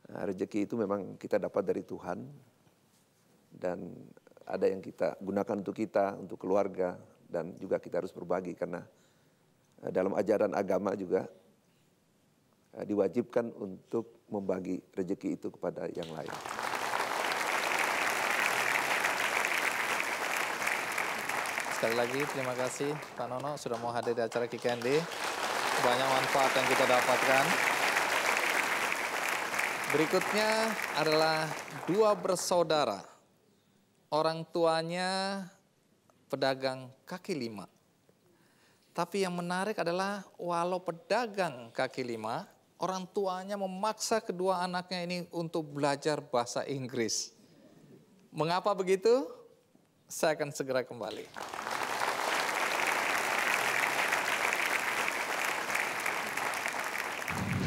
Nah, rezeki itu memang kita dapat dari Tuhan dan ada yang kita gunakan untuk kita, untuk keluarga dan juga kita harus berbagi karena eh, dalam ajaran agama juga eh, diwajibkan untuk membagi rezeki itu kepada yang lain. Sekali lagi terima kasih Pak Nono sudah mau hadir di acara KKND. Banyak manfaat yang kita dapatkan. Berikutnya adalah dua bersaudara. Orang tuanya pedagang kaki lima. Tapi yang menarik adalah walau pedagang kaki lima, orang tuanya memaksa kedua anaknya ini untuk belajar bahasa Inggris. Mengapa begitu? Saya akan segera kembali.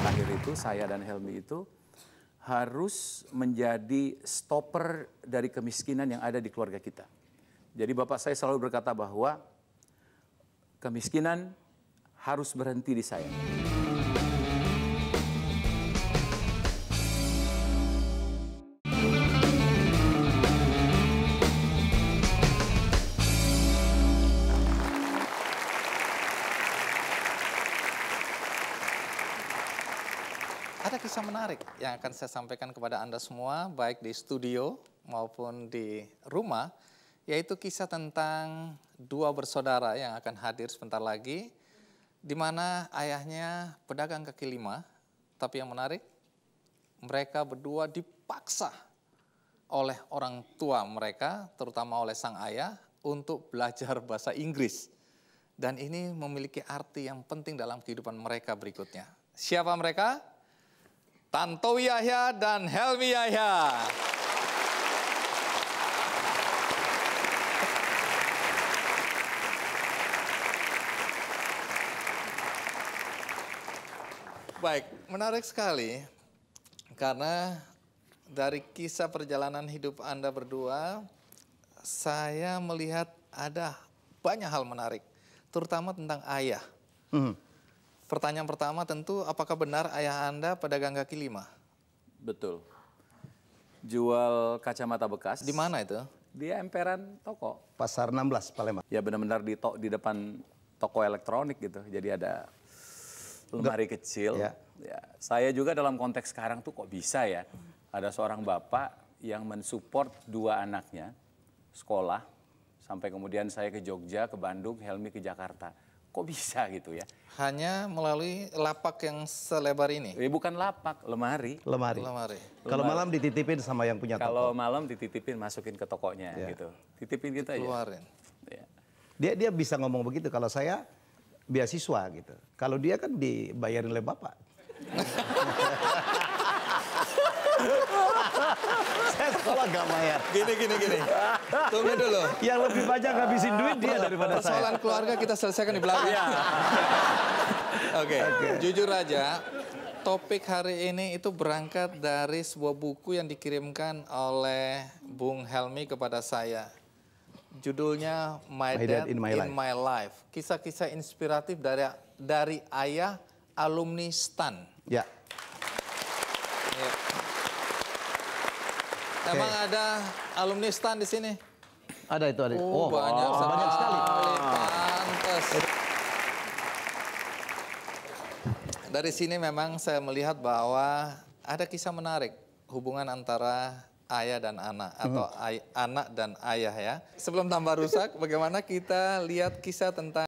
terakhir itu saya dan Helmi itu harus menjadi stopper dari kemiskinan yang ada di keluarga kita. Jadi bapak saya selalu berkata bahwa kemiskinan harus berhenti di saya. menarik yang akan saya sampaikan kepada Anda semua, baik di studio maupun di rumah, yaitu kisah tentang dua bersaudara yang akan hadir sebentar lagi, di mana ayahnya pedagang kaki lima, tapi yang menarik, mereka berdua dipaksa oleh orang tua mereka, terutama oleh sang ayah, untuk belajar bahasa Inggris. Dan ini memiliki arti yang penting dalam kehidupan mereka berikutnya. Siapa mereka? Tanto Yahya dan Helmi Yahya. Baik, menarik sekali karena dari kisah perjalanan hidup Anda berdua, saya melihat ada banyak hal menarik, terutama tentang ayah. Mm -hmm. Pertanyaan pertama tentu, apakah benar ayah Anda pedagang kaki lima? Betul. Jual kacamata bekas. Di mana itu? Di emperan toko. Pasar 16 Palembang. Ya benar-benar di di depan toko elektronik gitu. Jadi ada lemari kecil. Ya. ya. Saya juga dalam konteks sekarang tuh kok bisa ya. Ada seorang bapak yang mensupport dua anaknya sekolah sampai kemudian saya ke Jogja, ke Bandung, Helmi ke Jakarta Kok bisa gitu ya? Hanya melalui lapak yang selebar ini? Ya, bukan lapak, lemari. Lemari. lemari. Kalau malam dititipin sama yang punya Kalau toko. Kalau malam dititipin, masukin ke tokonya ya. gitu. Titipin kita gitu Keluarin. aja. Ya. Dia dia bisa ngomong begitu. Kalau saya beasiswa gitu. Kalau dia kan dibayarin oleh bapak. kalau nggak bayar. Gini, gini, gini. Tunggu dulu. Yang lebih banyak ngabisin duit dia daripada Persoalan saya. Persoalan keluarga kita selesaikan di belakang. Iya. Oke, okay. okay. jujur aja, topik hari ini itu berangkat dari sebuah buku yang dikirimkan oleh Bung Helmi kepada saya. Judulnya My, my Dad, in My in Life. Kisah-kisah inspiratif dari dari ayah alumni STAN. Ya. Yeah. Okay. Emang ada alumni STAN di sini? Ada itu ada. Oh, oh banyak, wow. banyak sekali. Pantes. Dari sini memang saya melihat bahwa ada kisah menarik hubungan antara ayah dan anak hmm. atau ay anak dan ayah ya. Sebelum tambah rusak, bagaimana kita lihat kisah tentang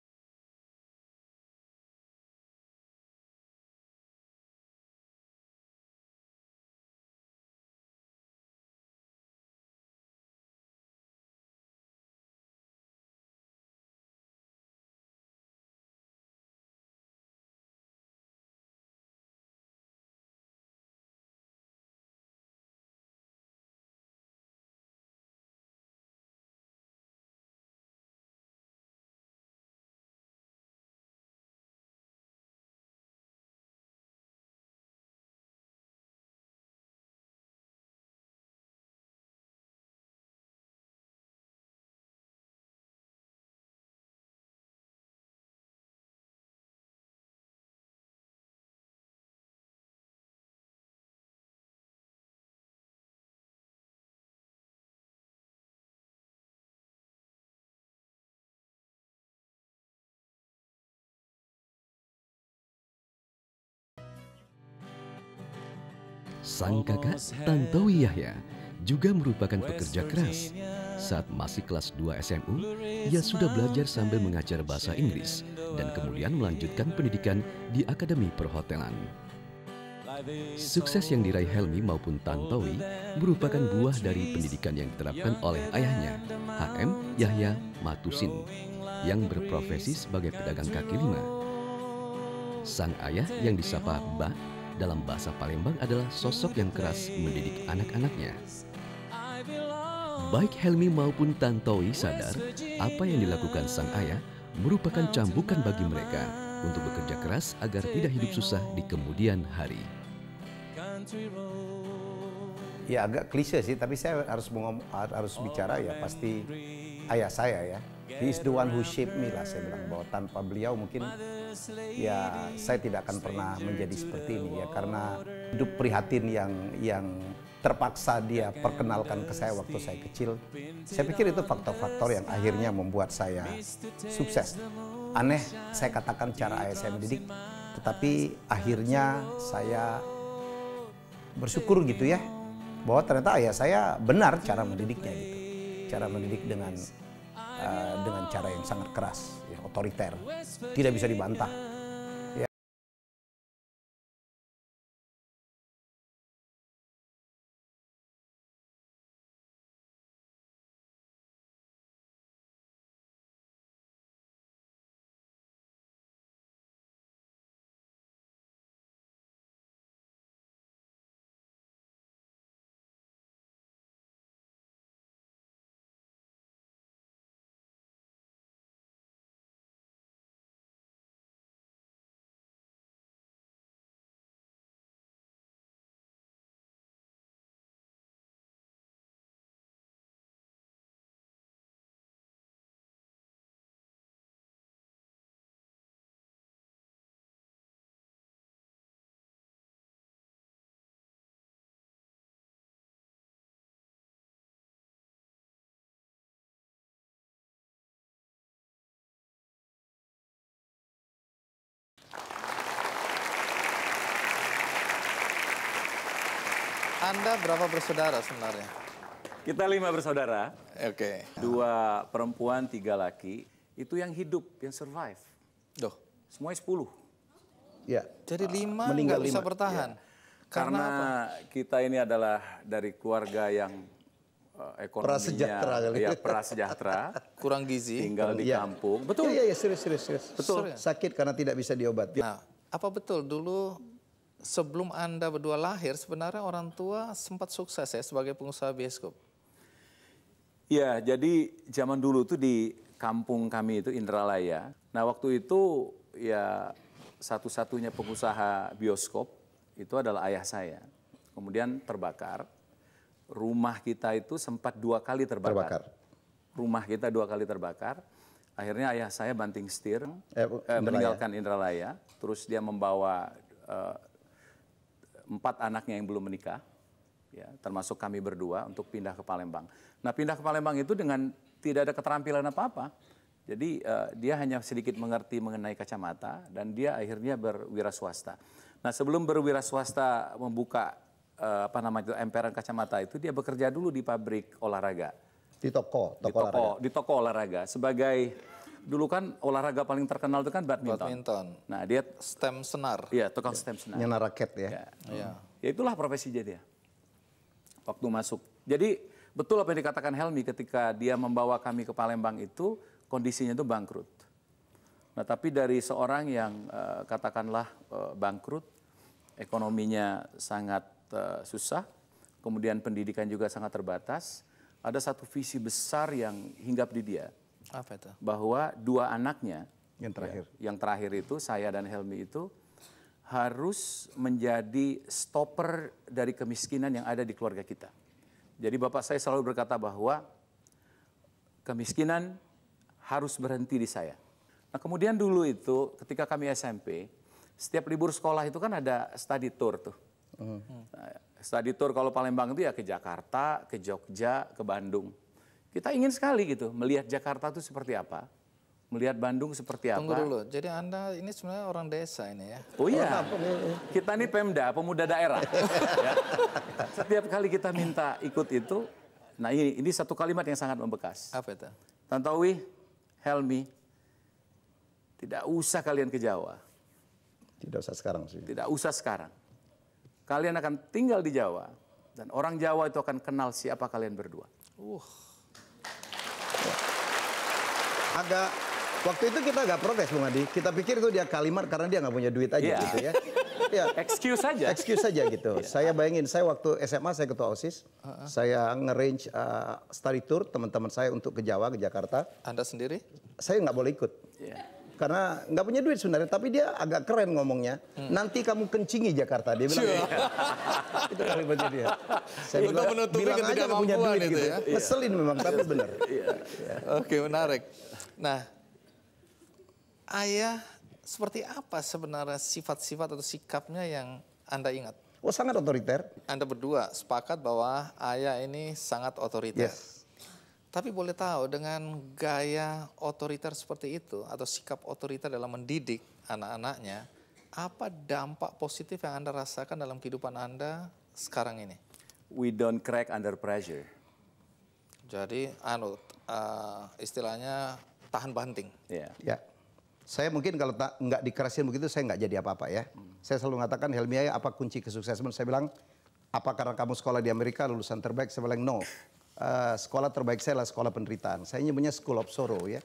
Sang kakak Tantowi Yahya juga merupakan pekerja keras. Saat masih kelas 2 SMU, ia sudah belajar sambil mengajar bahasa Inggris dan kemudian melanjutkan pendidikan di Akademi Perhotelan. Sukses yang diraih Helmi maupun Tantowi merupakan buah dari pendidikan yang diterapkan oleh ayahnya, HM Yahya Matusin, yang berprofesi sebagai pedagang kaki lima. Sang ayah yang disapa Mbah dalam bahasa Palembang adalah sosok yang keras mendidik anak-anaknya. Baik Helmi maupun Tantowi sadar apa yang dilakukan sang ayah merupakan cambukan bagi mereka untuk bekerja keras agar tidak hidup susah di kemudian hari. Ya agak klise sih, tapi saya harus harus bicara ya pasti ayah saya ya. He is the one who shaped me lah saya bilang bahwa tanpa beliau mungkin ya saya tidak akan pernah menjadi seperti ini ya karena hidup prihatin yang yang terpaksa dia perkenalkan ke saya waktu saya kecil. Saya pikir itu faktor-faktor yang akhirnya membuat saya sukses. Aneh saya katakan cara ayah saya mendidik, tetapi akhirnya saya bersyukur gitu ya bahwa ternyata ayah saya benar cara mendidiknya gitu. Cara mendidik dengan Eh, dengan cara yang sangat keras, ya, otoriter, tidak bisa dibantah. Anda berapa bersaudara sebenarnya? Kita lima bersaudara. Oke. Okay. Dua perempuan, tiga laki. Itu yang hidup, yang survive. Doh. Semuanya sepuluh. Ya. Jadi lima meninggal nggak bisa bertahan. Ya. Karena, Karena kita ini adalah dari keluarga yang uh, ekonominya prasejahtera ya prasejahtera kurang gizi tinggal di ya. kampung betul iya, iya iya serius serius serius betul sakit karena tidak bisa diobati nah apa betul dulu sebelum Anda berdua lahir, sebenarnya orang tua sempat sukses ya sebagai pengusaha bioskop. Ya, jadi zaman dulu tuh di kampung kami itu Indralaya. Nah waktu itu ya satu-satunya pengusaha bioskop itu adalah ayah saya. Kemudian terbakar. Rumah kita itu sempat dua kali terbakar. terbakar. Rumah kita dua kali terbakar. Akhirnya ayah saya banting setir, eh, eh, meninggalkan Indralaya. Terus dia membawa eh, empat anaknya yang belum menikah, ya, termasuk kami berdua untuk pindah ke Palembang. Nah pindah ke Palembang itu dengan tidak ada keterampilan apa-apa. Jadi uh, dia hanya sedikit mengerti mengenai kacamata dan dia akhirnya berwira swasta. Nah sebelum berwira swasta membuka uh, apa namanya emperan kacamata itu dia bekerja dulu di pabrik olahraga. Di toko, toko, di toko olahraga. Di toko olahraga sebagai dulu kan olahraga paling terkenal itu kan badminton. Badminton. Nah dia stem senar. Iya tukang ya. stem senar. Nyana raket ya. Ya. Hmm. ya. ya itulah jadi ya. Waktu masuk. Jadi betul apa yang dikatakan Helmi ketika dia membawa kami ke Palembang itu kondisinya itu bangkrut. Nah tapi dari seorang yang eh, katakanlah eh, bangkrut, ekonominya sangat eh, susah, kemudian pendidikan juga sangat terbatas, ada satu visi besar yang hinggap di dia apa itu? Bahwa dua anaknya yang ya, terakhir, ya, yang terakhir itu saya dan Helmi itu harus menjadi stopper dari kemiskinan yang ada di keluarga kita. Jadi bapak saya selalu berkata bahwa kemiskinan harus berhenti di saya. Nah kemudian dulu itu ketika kami SMP, setiap libur sekolah itu kan ada study tour tuh. Uh -huh. Nah, study tour kalau Palembang itu ya ke Jakarta, ke Jogja, ke Bandung. Kita ingin sekali gitu melihat Jakarta itu seperti apa, melihat Bandung seperti apa. Tunggu dulu, jadi Anda ini sebenarnya orang desa ini ya? Oh iya, kita ini Pemda, pemuda daerah. ya. Setiap kali kita minta ikut itu, nah ini, ini satu kalimat yang sangat membekas. Apa itu? Tantowi, Helmi, tidak usah kalian ke Jawa. Tidak usah sekarang sih. Tidak usah sekarang. Kalian akan tinggal di Jawa, dan orang Jawa itu akan kenal siapa kalian berdua. Uh. Agak Waktu itu kita agak protes Bung Adi. Kita pikir itu dia kalimat karena dia nggak punya duit aja yeah. gitu ya. ya. Excuse saja. Excuse saja gitu. Yeah. Saya bayangin, saya waktu SMA saya ketua OSIS. Uh -huh. Saya ngerange uh, study tour teman-teman saya untuk ke Jawa, ke Jakarta. Anda sendiri? Saya nggak boleh ikut. Yeah karena nggak punya duit sebenarnya tapi dia agak keren ngomongnya hmm. nanti kamu kencingi Jakarta dia bilang sure. Iya. Gitu. itu kalimatnya dia saya bilang, menutupi bilang aja nggak punya duit gitu, gitu. ya meselin iya. memang tapi benar yeah. Iya. oke okay, menarik nah ayah seperti apa sebenarnya sifat-sifat atau sikapnya yang anda ingat Oh sangat otoriter. Anda berdua sepakat bahwa ayah ini sangat otoriter. Yes tapi boleh tahu dengan gaya otoriter seperti itu atau sikap otoriter dalam mendidik anak-anaknya, apa dampak positif yang Anda rasakan dalam kehidupan Anda sekarang ini? We don't crack under pressure. Jadi, anu, uh, istilahnya tahan banting. Ya. Yeah. Yeah. Saya mungkin kalau tak nggak dikerasin begitu, saya nggak jadi apa-apa ya. Hmm. Saya selalu mengatakan Helmi, apa kunci kesuksesan? Saya bilang, apa karena kamu sekolah di Amerika lulusan terbaik? Saya bilang no. Eh, sekolah terbaik saya adalah sekolah penderitaan. Saya nyebutnya School of Sorrow ya.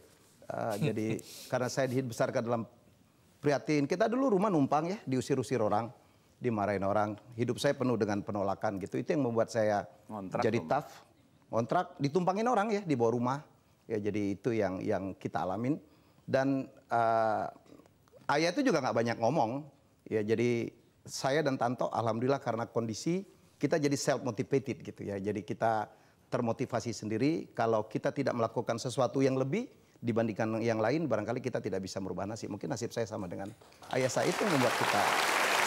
Uh, jadi karena saya dibesarkan dalam prihatin. Kita dulu rumah numpang ya, diusir-usir orang, dimarahin orang. Hidup saya penuh dengan penolakan gitu. Itu yang membuat saya Ngontrak jadi rumah. tough. Kontrak ditumpangin orang ya di bawah rumah. Ya jadi itu yang yang kita alamin. Dan uh, ayah itu juga nggak banyak ngomong. Ya jadi saya dan Tanto alhamdulillah karena kondisi kita jadi self motivated gitu ya. Jadi kita termotivasi sendiri kalau kita tidak melakukan sesuatu yang lebih dibandingkan yang lain barangkali kita tidak bisa merubah nasib. Mungkin nasib saya sama dengan ayah saya itu membuat kita.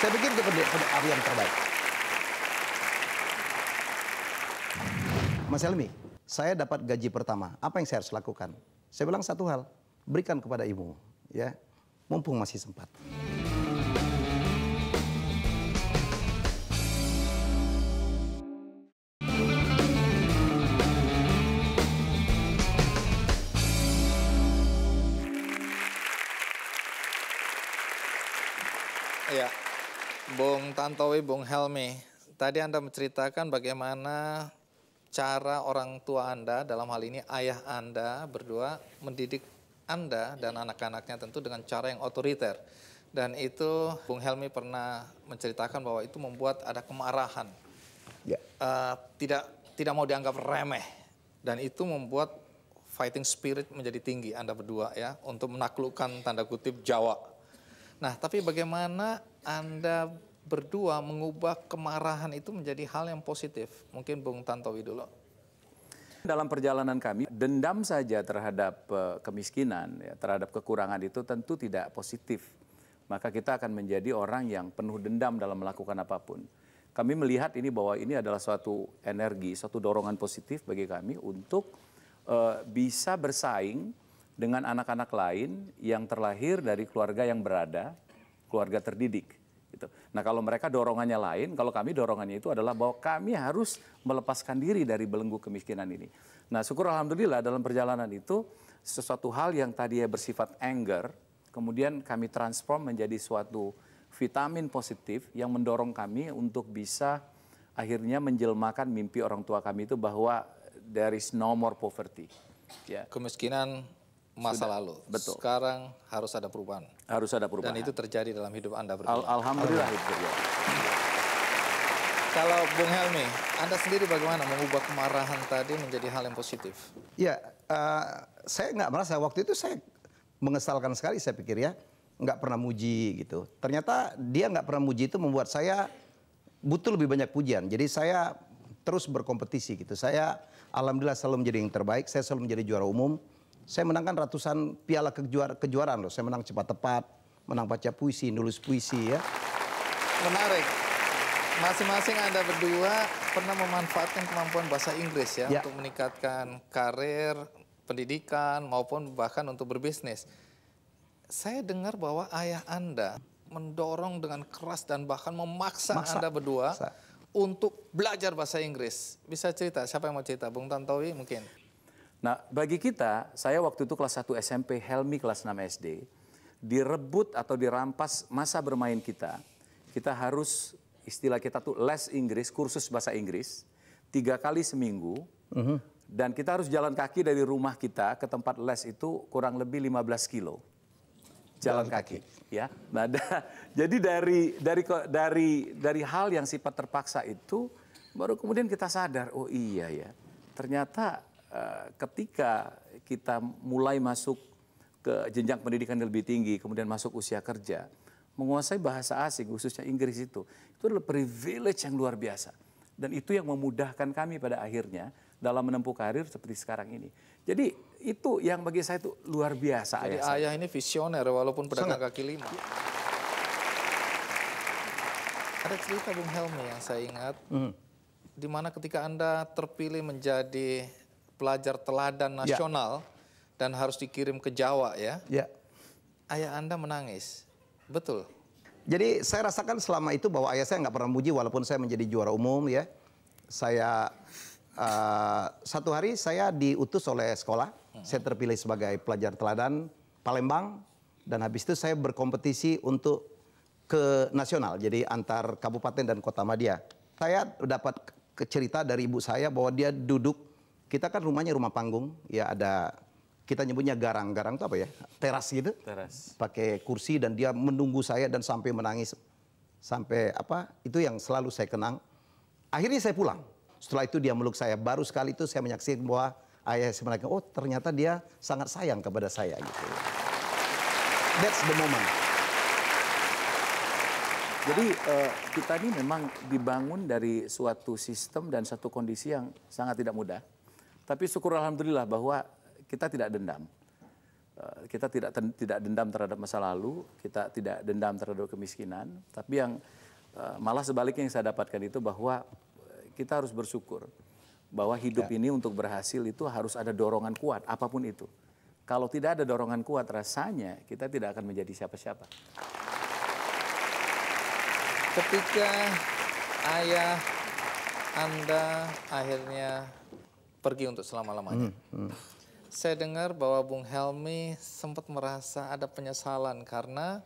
Saya pikir itu pendapat yang terbaik. Mas Helmi, saya dapat gaji pertama. Apa yang saya harus lakukan? Saya bilang satu hal, berikan kepada ibu, ya, mumpung masih sempat. Tantowi Bung Helmi, tadi Anda menceritakan bagaimana cara orang tua Anda, dalam hal ini ayah Anda berdua, mendidik Anda dan anak-anaknya tentu dengan cara yang otoriter. Dan itu Bung Helmi pernah menceritakan bahwa itu membuat ada kemarahan. Ya. Uh, tidak tidak mau dianggap remeh. Dan itu membuat fighting spirit menjadi tinggi Anda berdua ya untuk menaklukkan tanda kutip Jawa. Nah, tapi bagaimana Anda berdua mengubah kemarahan itu menjadi hal yang positif. Mungkin Bung Tantowi dulu. Dalam perjalanan kami, dendam saja terhadap eh, kemiskinan, ya, terhadap kekurangan itu tentu tidak positif. Maka kita akan menjadi orang yang penuh dendam dalam melakukan apapun. Kami melihat ini bahwa ini adalah suatu energi, suatu dorongan positif bagi kami untuk uh, bisa bersaing dengan anak-anak lain yang terlahir dari keluarga yang berada, keluarga terdidik Gitu. Nah kalau mereka dorongannya lain, kalau kami dorongannya itu adalah bahwa kami harus melepaskan diri dari belenggu kemiskinan ini. Nah syukur Alhamdulillah dalam perjalanan itu sesuatu hal yang tadinya bersifat anger, kemudian kami transform menjadi suatu vitamin positif yang mendorong kami untuk bisa akhirnya menjelmakan mimpi orang tua kami itu bahwa there is no more poverty. Ya. Kemiskinan masa Sudah. lalu. Betul. Sekarang harus ada perubahan. Harus ada perubahan. Dan itu terjadi dalam hidup Anda berdua. Al Alhamdulillah. Alhamdulillah. Kalau Bung Helmi, Anda sendiri bagaimana mengubah kemarahan tadi menjadi hal yang positif? Ya, uh, saya nggak merasa. Waktu itu saya mengesalkan sekali saya pikir ya. Nggak pernah muji gitu. Ternyata dia nggak pernah muji itu membuat saya butuh lebih banyak pujian. Jadi saya terus berkompetisi gitu. Saya alhamdulillah selalu menjadi yang terbaik. Saya selalu menjadi juara umum saya menangkan ratusan piala kejuara, kejuaraan loh. Saya menang cepat tepat, menang baca puisi, nulis puisi ya. Menarik. Masing-masing Anda berdua pernah memanfaatkan kemampuan bahasa Inggris ya, ya. untuk meningkatkan karir, pendidikan maupun bahkan untuk berbisnis. Saya dengar bahwa ayah Anda mendorong dengan keras dan bahkan memaksa Masa. Anda berdua Masa. untuk belajar bahasa Inggris. Bisa cerita siapa yang mau cerita? Bung Tantowi mungkin. Nah, bagi kita, saya waktu itu kelas 1 SMP, Helmi kelas 6 SD, direbut atau dirampas masa bermain kita. Kita harus istilah kita tuh les Inggris, kursus bahasa Inggris, tiga kali seminggu. Uh mhm. -huh. Dan kita harus jalan kaki dari rumah kita ke tempat les itu kurang lebih 15 kilo. Jalan, kaki. kaki, ya. Nah, da, jadi dari dari dari dari hal yang sifat terpaksa itu baru kemudian kita sadar, oh iya ya. Ternyata Eh, ketika kita mulai masuk ke jenjang pendidikan yang lebih tinggi, kemudian masuk usia kerja, menguasai bahasa asing, khususnya Inggris itu, itu adalah privilege yang luar biasa. Dan itu yang memudahkan kami pada akhirnya dalam menempuh karir seperti sekarang ini. Jadi itu yang bagi saya itu luar biasa. Jadi ayah, ayah ini visioner walaupun pedagang Sangat. kaki lima. Ada cerita Bung Helmi yang saya ingat, mm. ketika Anda terpilih menjadi pelajar teladan ya. nasional ya. dan harus dikirim ke Jawa ya. Ya. Ayah Anda menangis. Betul. Jadi saya rasakan selama itu bahwa ayah saya nggak pernah muji walaupun saya menjadi juara umum ya. Saya uh, satu hari saya diutus oleh sekolah. Hmm. Saya terpilih sebagai pelajar teladan Palembang dan habis itu saya berkompetisi untuk ke nasional. Jadi antar kabupaten dan kota Madia. Saya dapat cerita dari ibu saya bahwa dia duduk kita kan rumahnya rumah panggung, ya ada kita nyebutnya garang. Garang itu apa ya? Teras gitu. Teras. Pakai kursi dan dia menunggu saya dan sampai menangis. Sampai apa? Itu yang selalu saya kenang. Akhirnya saya pulang. Setelah itu dia meluk saya. Baru sekali itu saya menyaksikan bahwa ayah saya menangis. oh ternyata dia sangat sayang kepada saya gitu. That's the moment. Jadi uh, kita ini memang dibangun dari suatu sistem dan satu kondisi yang sangat tidak mudah. Tapi syukur alhamdulillah bahwa kita tidak dendam. Eh, kita tidak tidak dendam terhadap masa lalu, kita tidak dendam terhadap kemiskinan, tapi yang eh, malah sebaliknya yang saya dapatkan itu bahwa eh, kita harus bersyukur bahwa hidup ya. ini untuk berhasil itu harus ada dorongan kuat apapun itu. Kalau tidak ada dorongan kuat rasanya kita tidak akan menjadi siapa-siapa. Ketika ayah Anda akhirnya pergi untuk selama-lamanya. Hmm. Hmm. Saya dengar bahwa Bung Helmi sempat merasa ada penyesalan karena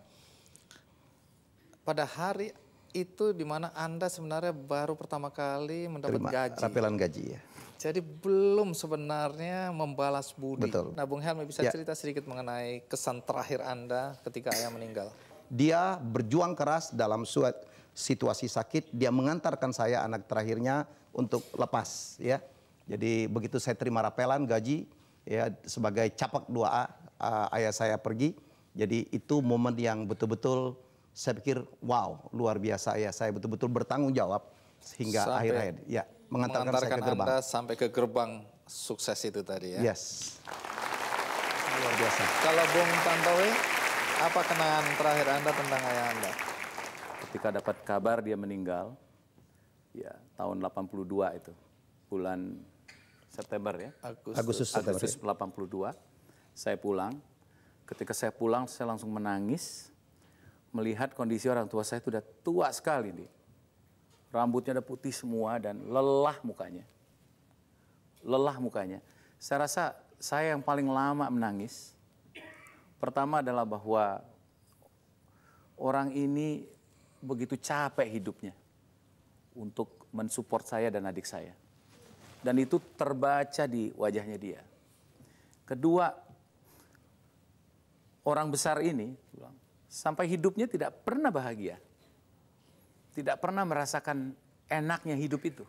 pada hari itu di mana Anda sebenarnya baru pertama kali mendapat Terima, gaji. Rapelan gaji ya. Jadi belum sebenarnya membalas budi. Betul. Nah Bung Helmi bisa ya. cerita sedikit mengenai kesan terakhir Anda ketika ayah meninggal. Dia berjuang keras dalam suatu situasi sakit. Dia mengantarkan saya anak terakhirnya untuk lepas ya. Jadi begitu saya terima rapelan gaji ya sebagai capak 2A uh, ayah saya pergi. Jadi itu momen yang betul-betul saya pikir wow luar biasa ya saya betul-betul bertanggung jawab sehingga sampai akhir akhir ya mengantarkan, mengantarkan saya ke gerbang. Anda sampai ke gerbang sukses itu tadi ya. Yes. Luar biasa. Kalau Bung Tantowi, apa kenangan terakhir Anda tentang ayah Anda? Ketika dapat kabar dia meninggal, ya tahun 82 itu, bulan September ya. Agustus, Agustus, September. Agustus 82. Ya. Saya pulang. Ketika saya pulang saya langsung menangis melihat kondisi orang tua saya itu sudah tua sekali nih. Rambutnya sudah putih semua dan lelah mukanya. Lelah mukanya. Saya rasa saya yang paling lama menangis. Pertama adalah bahwa orang ini begitu capek hidupnya untuk mensupport saya dan adik saya. Dan itu terbaca di wajahnya dia. Kedua, orang besar ini sampai hidupnya tidak pernah bahagia. Tidak pernah merasakan enaknya hidup itu.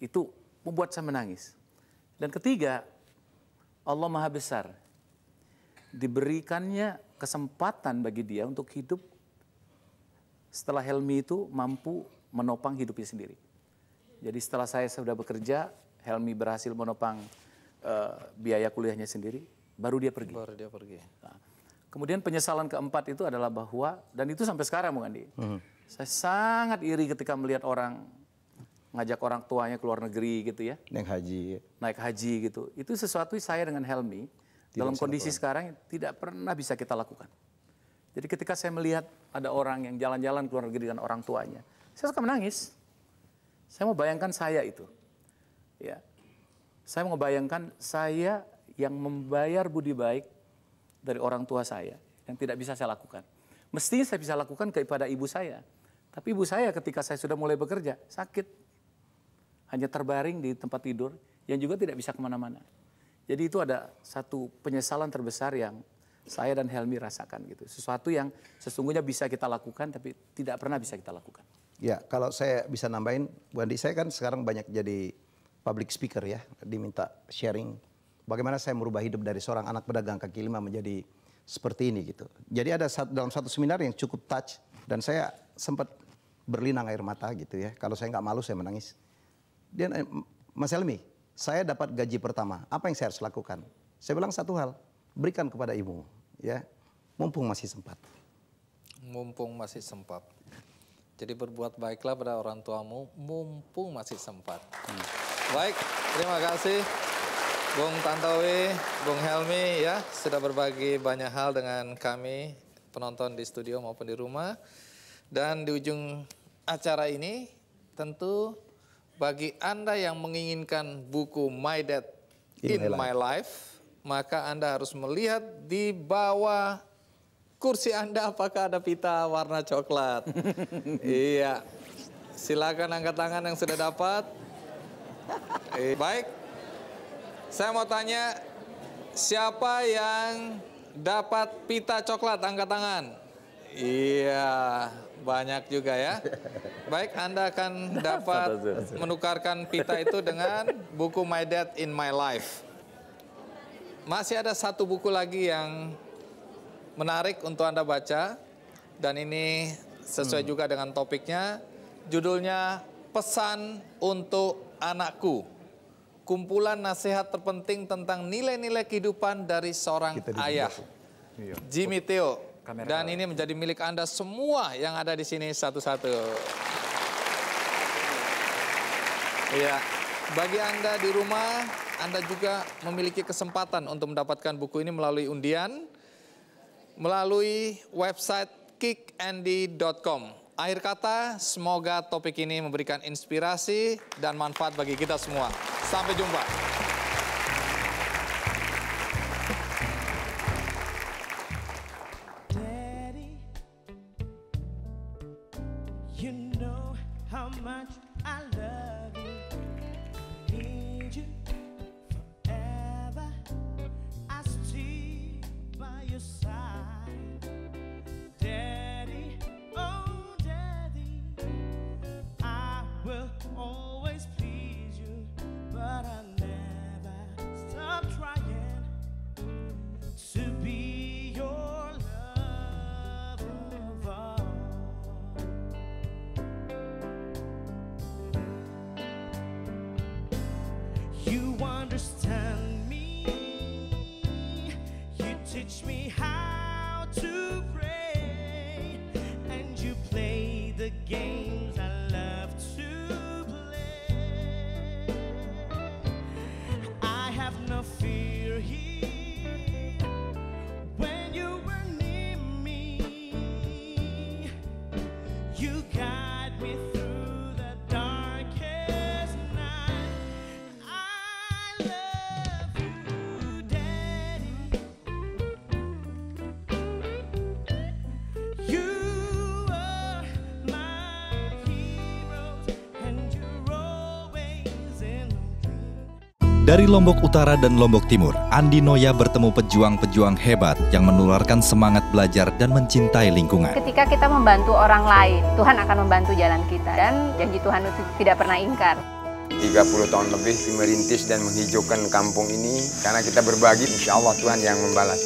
Itu membuat saya menangis. Dan ketiga, Allah Maha Besar. Diberikannya kesempatan bagi dia untuk hidup setelah Helmi itu mampu menopang hidupnya sendiri. Jadi setelah saya sudah bekerja, Helmi berhasil menopang uh, biaya kuliahnya sendiri, baru dia pergi. Baru dia pergi. Nah, kemudian penyesalan keempat itu adalah bahwa dan itu sampai sekarang Bung Andi. -huh. Hmm. Saya sangat iri ketika melihat orang ngajak orang tuanya ke luar negeri gitu ya. Naik haji. Naik haji gitu. Itu sesuatu saya dengan Helmi tidak dalam kondisi lakukan. sekarang tidak pernah bisa kita lakukan. Jadi ketika saya melihat ada orang yang jalan-jalan ke luar negeri dengan orang tuanya, saya suka menangis. Saya mau bayangkan saya itu. Ya. Saya mau bayangkan saya yang membayar budi baik dari orang tua saya yang tidak bisa saya lakukan. Mestinya saya bisa lakukan kepada ibu saya. Tapi ibu saya ketika saya sudah mulai bekerja sakit. Hanya terbaring di tempat tidur yang juga tidak bisa kemana-mana. Jadi itu ada satu penyesalan terbesar yang saya dan Helmi rasakan gitu. Sesuatu yang sesungguhnya bisa kita lakukan tapi tidak pernah bisa kita lakukan. Ya, kalau saya bisa nambahin, Bu Andi, saya kan sekarang banyak jadi public speaker ya, diminta sharing bagaimana saya merubah hidup dari seorang anak pedagang kaki lima menjadi seperti ini gitu. Jadi ada satu, dalam satu seminar yang cukup touch dan saya sempat berlinang air mata gitu ya. Kalau saya nggak malu saya menangis. Dia Mas Helmi, saya dapat gaji pertama. Apa yang saya harus lakukan? Saya bilang satu hal, berikan kepada ibu ya. Mumpung masih sempat. Mumpung masih sempat. Jadi berbuat baiklah pada orang tuamu mumpung masih sempat. Hmm. Baik, terima kasih Bung Tantowi, Bung Helmi ya sudah berbagi banyak hal dengan kami penonton di studio maupun di rumah. Dan di ujung acara ini tentu bagi Anda yang menginginkan buku My Dad in, in My Life, life maka Anda harus melihat di bawah kursi Anda apakah ada pita warna coklat? iya. Silakan angkat tangan yang sudah dapat. Eh, baik. Saya mau tanya siapa yang dapat pita coklat angkat tangan? Iya, banyak juga ya. Baik, Anda akan dapat menukarkan pita itu dengan buku My Dad in My Life. Masih ada satu buku lagi yang menarik untuk Anda baca dan ini sesuai hmm. juga dengan topiknya. Judulnya Pesan untuk Anakku. Kumpulan nasihat terpenting tentang nilai-nilai kehidupan dari seorang ayah. Iya. Jimmy Theo. Dan ini menjadi milik Anda semua yang ada di sini satu-satu. Iya. -satu. Bagi Anda di rumah, Anda juga memiliki kesempatan untuk mendapatkan buku ini melalui undian melalui website kickandy.com. Akhir kata, semoga topik ini memberikan inspirasi dan manfaat bagi kita semua. Sampai jumpa. Dari Lombok Utara dan Lombok Timur, Andi Noya bertemu pejuang-pejuang hebat yang menularkan semangat belajar dan mencintai lingkungan. Ketika kita membantu orang lain, Tuhan akan membantu jalan kita dan janji Tuhan itu tidak pernah ingkar. 30 tahun lebih merintis dan menghijaukan kampung ini karena kita berbagi, insya Allah Tuhan yang membalas.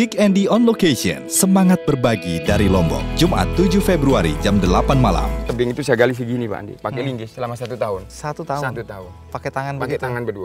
Kick Andy on Location, semangat berbagi dari Lombok. Jumat 7 Februari jam 8 malam. Tebing itu saya gali segini Pak Andi, pakai hmm. linggis selama satu tahun. Satu tahun? Satu tahun. Pakai tangan Pakai tangan berdua.